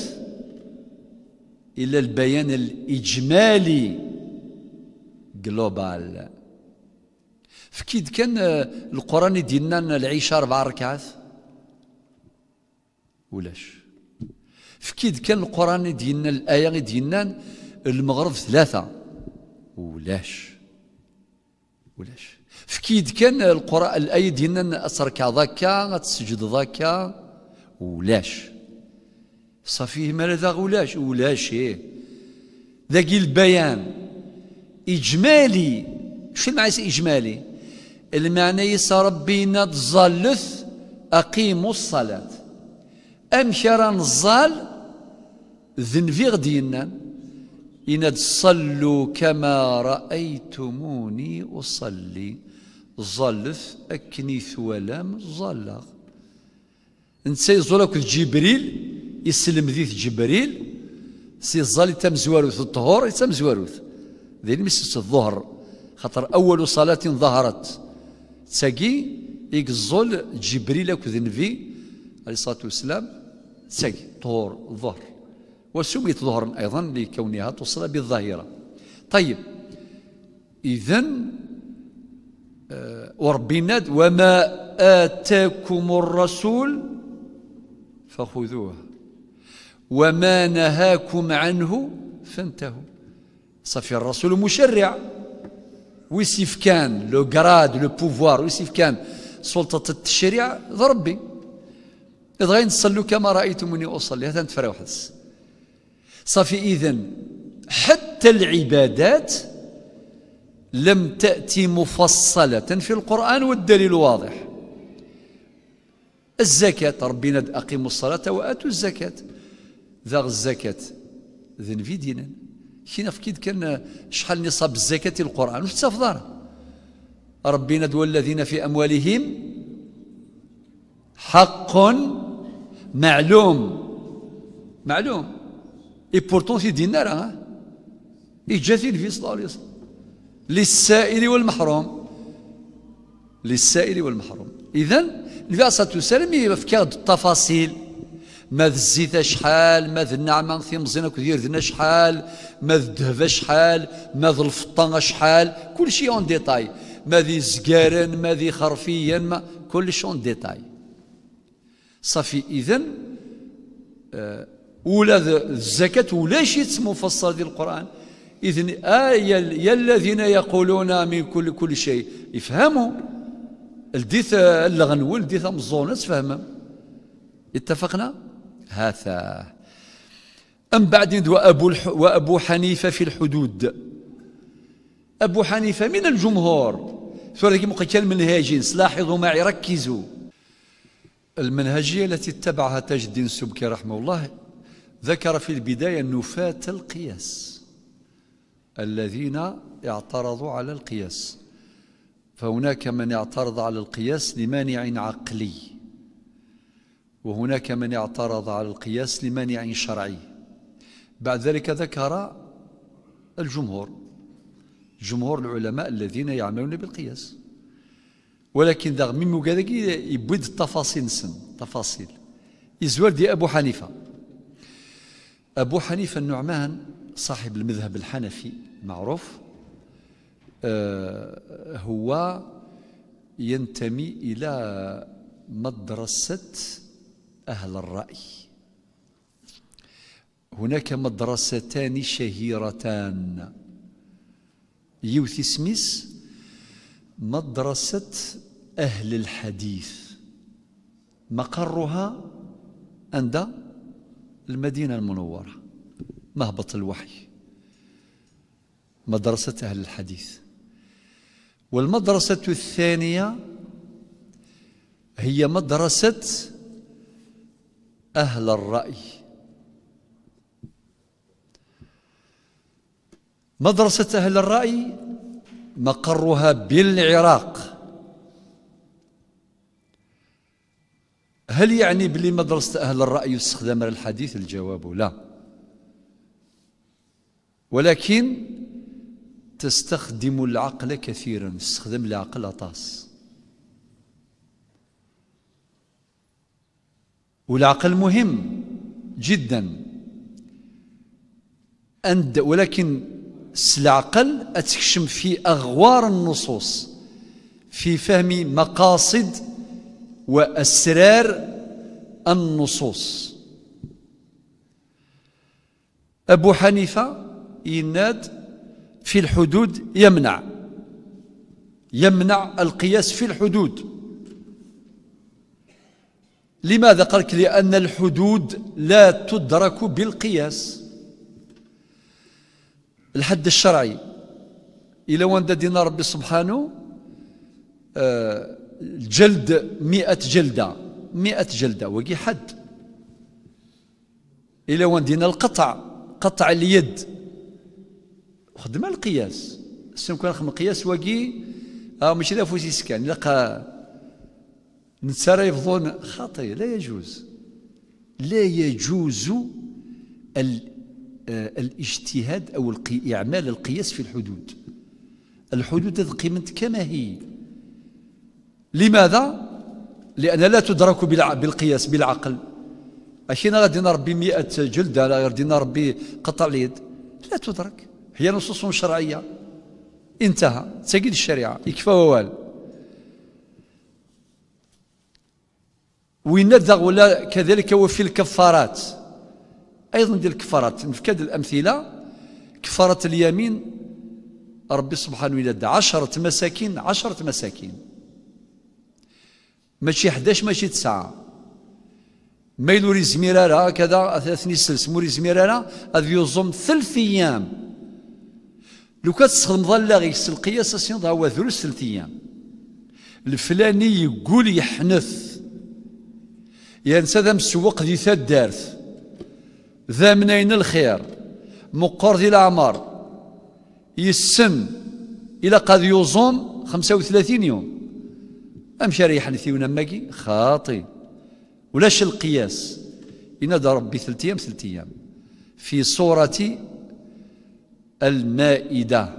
Speaker 1: إلا البيان الإجمالي جلوبال فكيد كان آه، القران يدينا العيشة اربع ركعات ولاش فكيد كان القران يدينا الايه يدينا المغرب ثلاثه ولاش ولاش فكيد كان آه، القران الايه ديالنا تركع ذاكا تسجد ذاكا ولاش صافي مالا ذا ولاش ولاش ايه ذاك البيان اجمالي شو المعنى اجمالي المعنى ربي نتظلث أقيموا الصلاة أمشي راه نظال ذن غدي ينام يناد صلوا كما رأيتموني أصلي ظلث أكنيث ولم ظلغ أنت سيزولك جبريل يسلم ذي جبريل سي الظل يتم زواروث الطهور تم زواروث ذي المسجد الظهر خطر أول صلاة ظهرت تاكي يقزل جبريل أكد ذنبي عليه الصلاة والسلام تاكي طهور الظهر وسميت ظهرا أيضا لكونها توصل بالظاهرة طيب إذا ناد وما آتاكم الرسول فخذوه وما نهاكم عنه فانتهوا صافي الرسول مشرع ويسيف كان لو غراد لو بوفوار ويسيف كان سلطة التشريع ضربي إذا نصلوا تصلوا كما رأيتموني أصلي هذا نتفرع وحدس صافي إذا حتى العبادات لم تأتي مفصلة في القرآن والدليل واضح الزكاة ربنا أقيموا الصلاة وآتوا الزكاة ذا الزكاة في ديننا في كيد كان شحال نصاب الزكاة القرآن واش تفضل ربنا دول الذين في أموالهم حق معلوم معلوم اي بورتون في ديننا راه اجا في النبي صلى الله عليه وسلم للسائل والمحروم للسائل والمحروم اذا النبي عليه الصلاه والسلام يفكر التفاصيل ما ذا الزيت شحال ما ذا النعمة في زينة كثير ذنا شحال ما ذا الدهب شحال ما ذا الفطان شحال كل شيء اون ديتاي ما ذي زقارن ما ذي خرفيا ما كل شيء اون ديتاي صافي إذن آه ولا الزكاة ولا شيء مفصل ديال القرآن إذن آية يا الذين يقولون من كل كل شيء يفهموا الديث آه، اللغن والديث مزونس فهمهم اتفقنا؟ هذا أم بعد وأبو, وأبو حنيفة في الحدود أبو حنيفة من الجمهور فرق مقتل منهاجين لاحظوا معي ركزوا المنهجية التي اتبعها تاج الدين السبكي رحمه الله ذكر في البداية نفاة القياس الذين اعترضوا على القياس فهناك من اعترض على القياس لمانع عقلي وهناك من اعترض على القياس لمانع شرعي بعد ذلك ذكر الجمهور جمهور العلماء الذين يعملون بالقياس ولكن ذا من مكادك يبد التفاصيل نسن تفاصيل إزوال دي أبو حنيفة أبو حنيفة النعمان صاحب المذهب الحنفي معروف آه، هو ينتمي إلى مدرسة أهل الرأي هناك مدرستان شهيرتان يوثي سميث مدرسة أهل الحديث مقرها عند المدينة المنورة مهبط الوحي مدرسة أهل الحديث والمدرسة الثانية هي مدرسة أهل الرأي مدرسة أهل الرأي مقرها بالعراق هل يعني بلي مدرسة أهل الرأي يستخدم الحديث الجواب لا ولكن تستخدم العقل كثيرا تستخدم العقل طاس والعقل مهم جدا أند ولكن العقل أتكشم في أغوار النصوص في فهم مقاصد وأسرار النصوص أبو حنيفة يناد في الحدود يمنع يمنع القياس في الحدود لماذا قالك لأن الحدود لا تدرك بالقياس الحد الشرعي إلى وند دينا ربي سبحانه الجلد آه، مئة جلدة مئة جلدة وقي حد إلى وندينا القطع قطع اليد خدمة القياس سيمكن كان خدمة القياس وقي اه ماشي لا فوسيس كان لقى نسرى يفضون خطية لا يجوز لا يجوز آه، الاجتهاد أو إعمال القياس في الحدود الحدود قيمت كما هي لماذا؟ لأن لا تدرك بالقياس بالعقل اشينا غادي نربي 100 جلدة لا غادي نربي قطع اليد لا تدرك هي نصوص شرعية انتهى تجد الشريعة يكفى ووال وينذغ ولا كذلك وفي الكفارات أيضا ديال الكفارات نفكاد الأمثلة كفارة اليمين ربي سبحانه وتعالى عشرة مساكين عشرة مساكين ماشي 11 ماشي تسعة ما يلوري زميرارة كذا اثني سلس موري زميرارة هذا يوزم ثلث أيام لو كان تستخدم ظل غيس القياس هو ثلث أيام الفلاني يقول يحنث ينسى ذا مسوق ذي ثدارث ذا منين الخير مقر ذي العمر يسم إلى قد يوزوم 35 يوم أمشي ريحا نثيونا ماكي خاطي ولاش القياس إن ربي ثلث أيام ثلث أيام في سورة المائدة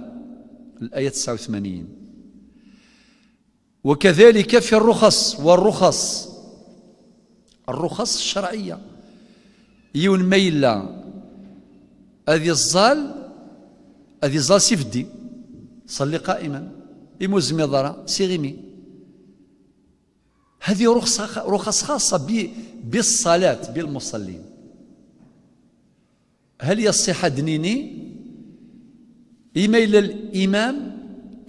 Speaker 1: الآية 89 وكذلك في الرخص والرخص الرخص الشرعيه يون ما يلا هذه الزال هذه الزال سيفدي صلي قائما يموز ضرا سيغيمي هذه رخصة رخص خاصة بالصلاة بالمصلين هل يصح دنيني إما إلى الإمام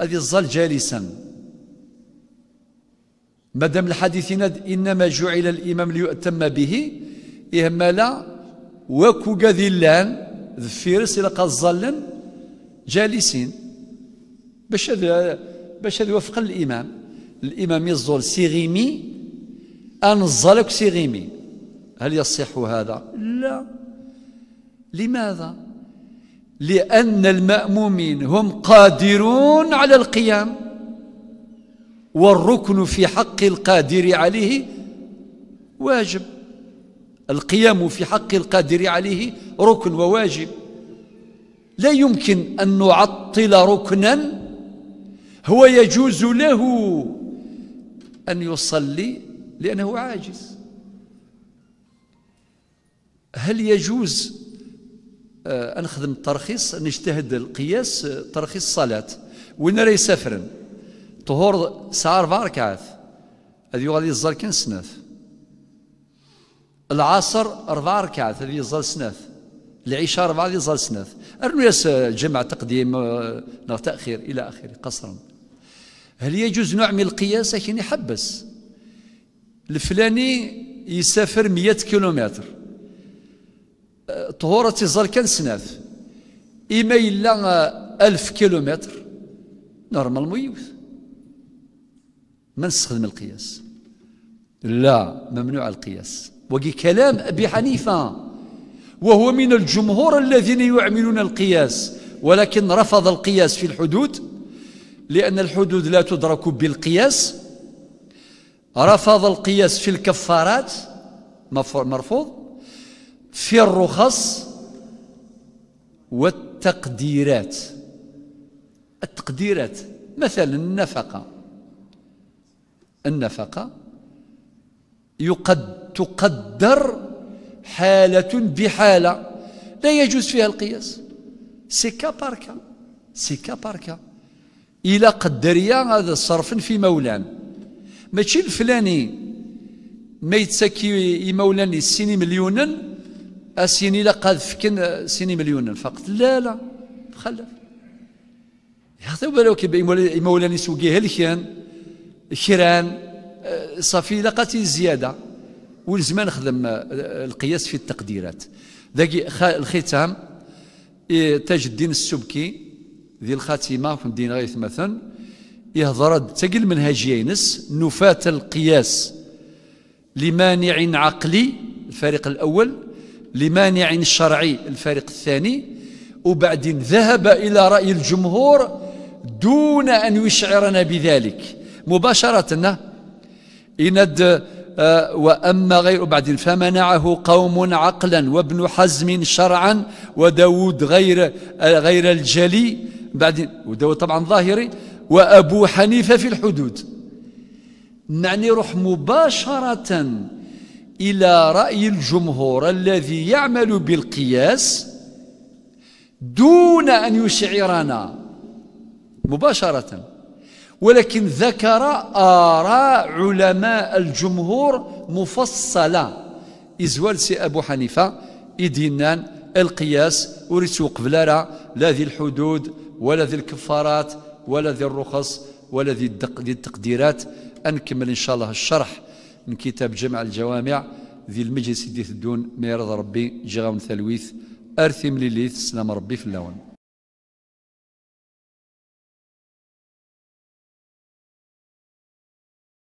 Speaker 1: هذه ظل جالسا مادام الحديث إنما جعل الإمام ليؤتم به إهمالا وكو قذلان ذفيرس إلى قزلا جالسين باش باش هذا وفق الإمام الإمام يزول سيغيمي ان أنزلك سيغيمي هل يصح هذا؟ لا لماذا؟ لأن المأمومين هم قادرون على القيام والركن في حق القادر عليه واجب القيام في حق القادر عليه ركن وواجب لا يمكن أن نعطل ركنا هو يجوز له أن يصلي لأنه عاجز هل يجوز أنخدم آه، الترخيص نجتهد القياس آه، ترخيص صلاة ونرى سفرًا طهور سار أربع ركعات هذه غادي يزار كان سنات العصر أربع ركعات هذه يزار سنث العشاء أربع هذه يزار سنث أرنو ياس جمع تقديم آه، تأخير إلى آخره قصرا هل يجوز نوع من القياس لكن يحبس الفلاني يسافر مئة كيلومتر آه، طهورة يزال كان سنات إما إلا آه، ألف كيلومتر نورمال مويوث ما نستخدم القياس لا ممنوع القياس وقي كلام أبي حنيفة وهو من الجمهور الذين يعملون القياس ولكن رفض القياس في الحدود لأن الحدود لا تدرك بالقياس رفض القياس في الكفارات مرفوض في الرخص والتقديرات التقديرات مثلا النفقه النفقة يقد تقدر حالة بحالة لا يجوز فيها القياس سي كا بار كا سي قدريا هذا صرف في مولان ماشي الفلاني ما يتسكي مولاني سيني مليونا أسيني لقد فكن سيني مليونا فقط لا لا خلف يعطيو بالك مولاني سوقيها الكيان كيران آه، صافي لقاتي زياده ولزمان نخدم آه، القياس في التقديرات ذاك الختام إيه، تاج الدين السبكي ذي الخاتمه في الدين غيث مثلا يهضر تقل منهجيه ينس نفاة القياس لمانع عقلي الفريق الأول لمانع شرعي الفريق الثاني وبعدين ذهب إلى رأي الجمهور دون أن يشعرنا بذلك مباشرة إند آه، وأما غير بعدين فمنعه قوم عقلا وابن حزم شرعا وداود غير آه، غير الجلي بعدين وداود طبعا ظاهري وأبو حنيفة في الحدود نعني روح مباشرة إلى رأي الجمهور الذي يعمل بالقياس دون أن يشعرنا مباشرة ولكن ذكر آراء علماء الجمهور مفصلة إزوال سي أبو حنيفة إدينان القياس وريتو قبل لا ذي الحدود ولا ذي الكفارات ولا ذي الرخص ولا ذي التقديرات أنكمل إن شاء الله الشرح من كتاب جمع الجوامع ذي المجلس ديث الدون ما يرضى ربي جغاون ثلويث أرثم لليث سلام ربي في اللون